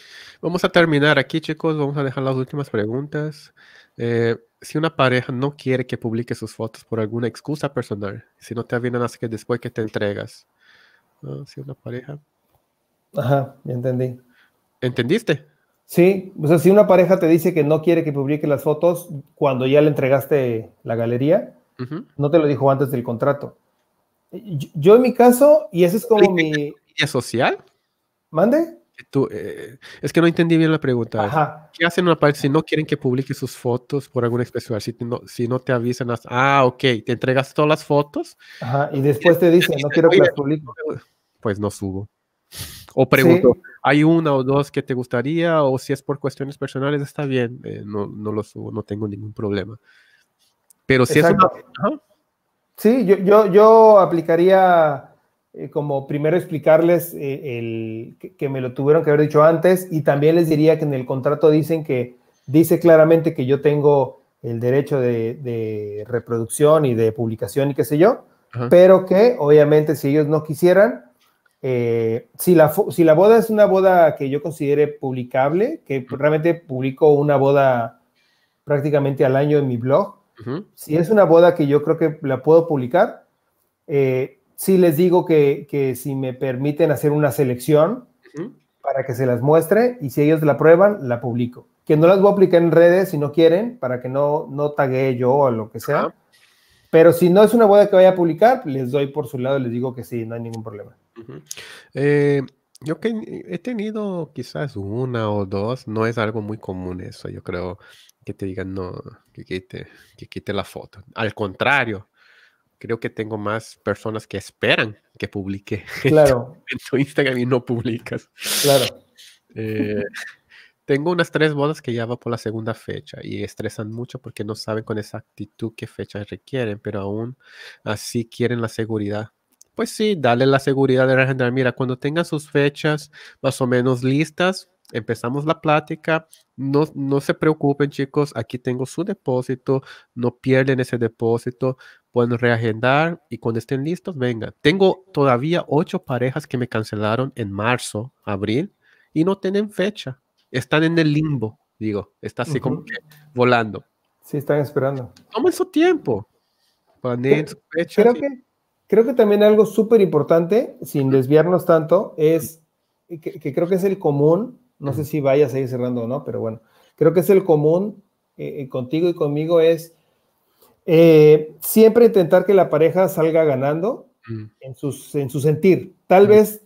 Vamos a terminar aquí, chicos, vamos a dejar las últimas preguntas. Eh, si una pareja no quiere que publique sus fotos por alguna excusa personal, si no te avisan hasta que después que te entregas, si una pareja... Ajá, ya entendí. ¿Entendiste? Sí, o sea, si una pareja te dice que no quiere que publique las fotos cuando ya le entregaste la galería, no te lo dijo antes del contrato. Yo, en mi caso, y eso es como mi... ¿Es social? ¿Mande? Tú, eh, es que no entendí bien la pregunta. Ajá. ¿Qué hacen una pareja si no quieren que publique sus fotos por alguna especial? Si no, si no te avisan, ah, ok, te entregas todas las fotos. Ajá, y después te dicen, no quiero que las publique. Pues no subo. O pregunto, ¿hay una o dos que te gustaría? O si es por cuestiones personales, está bien, eh, no, no tengo ningún problema. Pero si es Sí, yo, yo, aplicaría eh, como primero explicarles eh, el, que, me lo tuvieron que haber dicho antes y también les diría que en el contrato dicen que dice claramente que yo tengo el derecho de, reproducción y de publicación y qué sé yo, pero que obviamente si ellos no quisieran, eh, si, la, si la boda es una boda que yo considere publicable, que realmente publico una boda prácticamente al año en mi blog, si es una boda que yo creo que la puedo publicar, si eh, sí les digo que, si me permiten hacer una selección para que se las muestre y si ellos la prueban, la publico. Que no las voy a aplicar en redes si no quieren, para que no, no yo o lo que sea. Pero si no es una boda que vaya a publicar, les doy por su lado y les digo que sí, no hay ningún problema. Eh, yo que he tenido quizás una o dos, no es algo muy común eso, yo creo que te digan no, que quite, que la foto. Al contrario, creo que tengo más personas que esperan que publique Claro, en tu Instagram y no publicas. claro. Eh, tengo unas tres bodas que ya va por la segunda fecha y estresan mucho porque no saben con exactitud qué fechas requieren, pero aún así quieren la seguridad pues sí, dale la seguridad de reagendar. Mira, cuando tengan sus fechas más o menos listas, empezamos la plática. No, no se preocupen, chicos, aquí tengo su depósito, no pierden ese depósito, pueden reagendar y cuando estén listos, vengan. Tengo todavía ocho parejas que me cancelaron en marzo, abril, y no tienen fecha. Están en el limbo, digo, está así como que volando. Sí, están esperando. es su tiempo. Creo que también algo súper importante, sin desviarnos tanto, es que, creo que es el común, no sé si vayas a ir cerrando o no, pero bueno, creo que es el común eh, eh, contigo y conmigo es eh, siempre intentar que la pareja salga ganando en, sus, en su sentir. Tal vez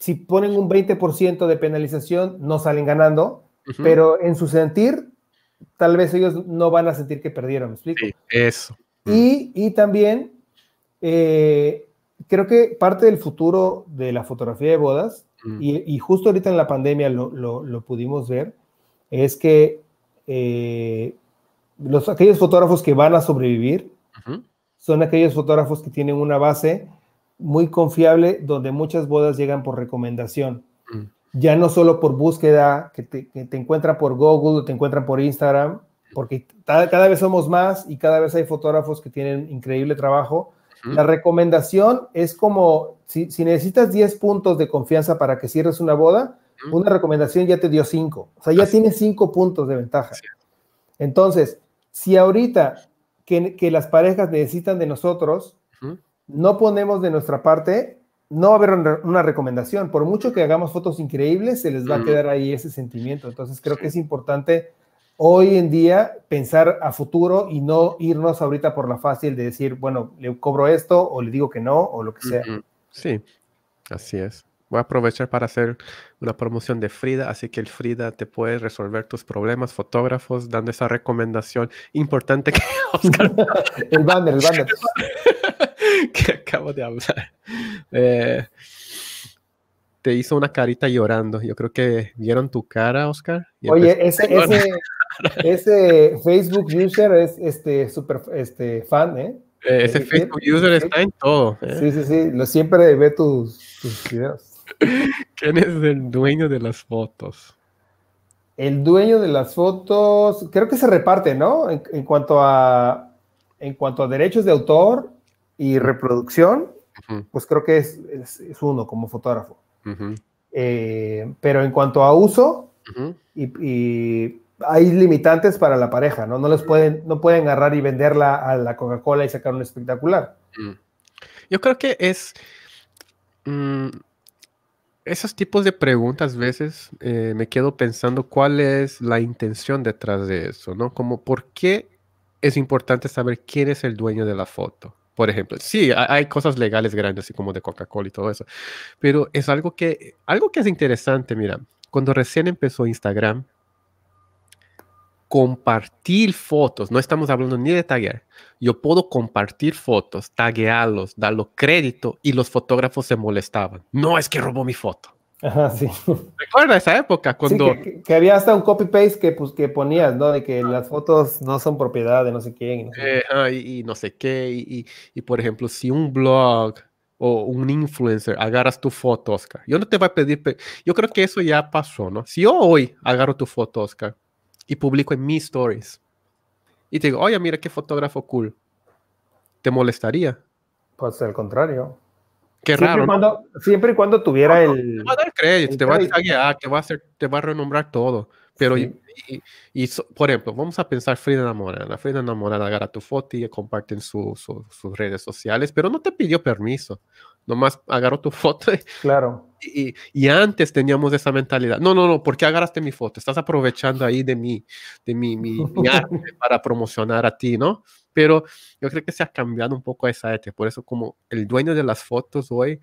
si ponen un 20% de penalización, no salen ganando, pero en su sentir, tal vez ellos no van a sentir que perdieron, ¿me explico? eso. Y, y también eh, creo que parte del futuro de la fotografía de bodas, y, justo ahorita en la pandemia lo, lo, pudimos ver, es que eh, los, aquellos fotógrafos que van a sobrevivir son aquellos fotógrafos que tienen una base muy confiable donde muchas bodas llegan por recomendación. Ya no solo por búsqueda, que te, te encuentran por Google, te encuentran por Instagram, porque cada vez somos más y cada vez hay fotógrafos que tienen increíble trabajo, la recomendación es como, si, necesitas 10 puntos de confianza para que cierres una boda, una recomendación ya te dio 5. O sea, ya tiene tienes 5 puntos de ventaja. Entonces, si ahorita que, las parejas necesitan de nosotros, no ponemos de nuestra parte, no va a haber una recomendación. Por mucho que hagamos fotos increíbles, se les va a quedar ahí ese sentimiento. Entonces, creo que es importante hoy en día pensar a futuro y no irnos ahorita por la fácil de decir, bueno, le cobro esto o le digo que no o lo que sea. Sí, así es. Voy a aprovechar para hacer una promoción de Frida, así que el Frida te puede resolver tus problemas, fotógrafos, dando esa recomendación importante que Oscar... el banner, el banner. que acabo de hablar. Eh, te hizo una carita llorando. Yo creo que vieron tu cara, Oscar. Oye, ese, ese Facebook user es este super este, fan, ¿eh? eh ese Facebook user está en todo. ¿eh? Sí, sí, sí. siempre ve tus, tus videos. ¿Quién es el dueño de las fotos? El dueño de las fotos, creo que se reparte, ¿no? En, cuanto a en cuanto a derechos de autor y reproducción, pues creo que es, uno como fotógrafo. Eh, pero en cuanto a uso y, hay limitantes para la pareja, ¿no? No les pueden, no pueden agarrar y venderla a la Coca-Cola y sacar un espectacular. Yo creo que es. Mm, esos tipos de preguntas, a veces eh, me quedo pensando cuál es la intención detrás de eso, ¿no? Como, ¿por qué es importante saber quién es el dueño de la foto? Por ejemplo, sí, hay cosas legales grandes, así como de Coca-Cola y todo eso, pero es algo que, algo que es interesante, mira, cuando recién empezó Instagram, compartir fotos, no estamos hablando ni de taggear, yo puedo compartir fotos, taguearlos, darlo crédito y los fotógrafos se molestaban. No es que robó mi foto. Recuerda esa época cuando... que, había hasta un copy-paste que, pues, que ponías, ¿no? De que las fotos no son propiedad de no sé quién. Y no sé, qué. Y, y, por ejemplo, si un blog o un influencer agarras tu foto, Oscar, yo no te voy a pedir... Yo creo que eso ya pasó, ¿no? Si yo hoy agarro tu foto, Oscar, y publico en mis stories. Y te digo, oye, mira qué fotógrafo cool. ¿Te molestaría? Pues el contrario. Qué siempre raro. Y cuando, Siempre y cuando tuviera el. Te va a dar crédito, te va a ah, te va a, hacer, te va a renombrar todo. Pero, y, por ejemplo, vamos a pensar Frida Namorana. Frida Namorana agarra tu foto y comparte en sus redes sociales, pero no te pidió permiso nomás agarro tu foto. Claro. Y, antes teníamos esa mentalidad. No, no, no, ¿por qué agarraste mi foto? Estás aprovechando ahí de mí, de mi, mi, mi arte para promocionar a ti, ¿no? Pero yo creo que se ha cambiado un poco esa ética. Por eso como el dueño de las fotos hoy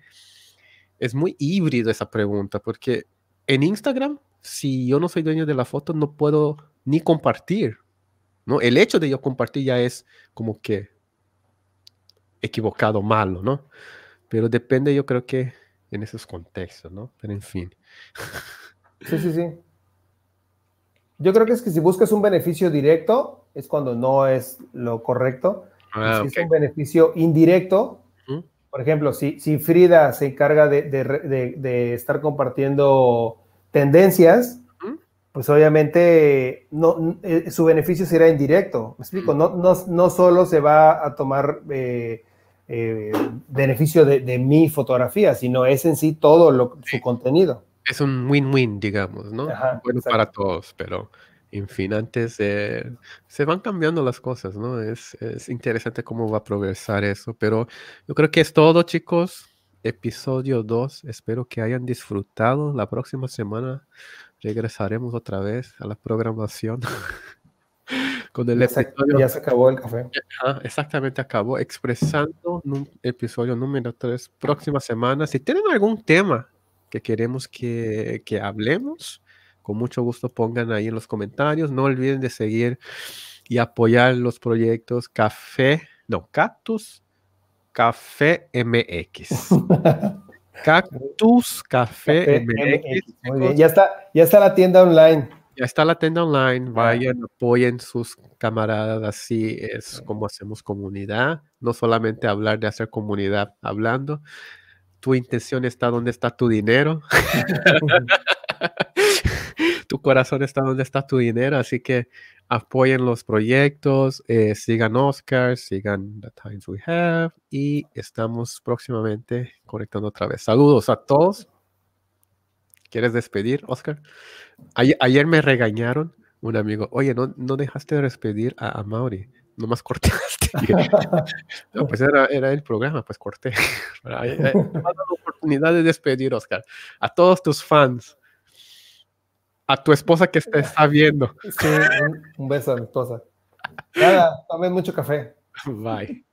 es muy híbrido esa pregunta, porque en Instagram, si yo no soy dueño de la foto, no puedo ni compartir, ¿no? El hecho de yo compartir ya es como que equivocado, malo, ¿no? Pero depende, yo creo que en esos contextos, ¿no? Pero en fin. Sí, sí, sí. Yo creo que es que si buscas un beneficio directo, es cuando no es lo correcto. Ah, si es un beneficio indirecto, por ejemplo, si, Frida se encarga de, de, estar compartiendo tendencias, pues obviamente no, eh, su beneficio será indirecto. Me explico, no, no, no, solo se va a tomar eh, eh, beneficio de, mi fotografía, sino es en sí todo lo, su contenido. Es un win-win, digamos, ¿no? bueno para todos, pero en fin, antes se van cambiando las cosas, ¿no? Es, es interesante cómo va a progresar eso, pero yo creo que es todo, chicos. Episodio 2, espero que hayan disfrutado. La próxima semana regresaremos otra vez a la programación. Con el ya, episodio, se, ya se acabó el café. exactamente, acabó. Expresando un episodio número 3. Próxima semana, si tienen algún tema que queremos que, que hablemos, con mucho gusto pongan ahí en los comentarios. No olviden de seguir y apoyar los proyectos Café, no, Cactus Café MX. Cactus Café, MX. Ya está, ya está la tienda online. Ya está la tienda online, vayan, apoyen sus camaradas, así es como hacemos comunidad, no solamente hablar de hacer comunidad hablando, tu intención está donde está tu dinero, tu corazón está donde está tu dinero, así que apoyen los proyectos, eh, sigan Oscar sigan The Times We Have y estamos próximamente conectando otra vez. Saludos a todos. ¿Quieres despedir, Oscar? Ayer, me regañaron un amigo. Oye, no, no dejaste de despedir a, Mauri. Nomás cortaste. no, pues era, era, el programa, pues corté. la oportunidad de despedir, Oscar. A todos tus fans. A tu esposa que te está viendo. un, beso a mi esposa. Nada, tomen mucho café. Bye.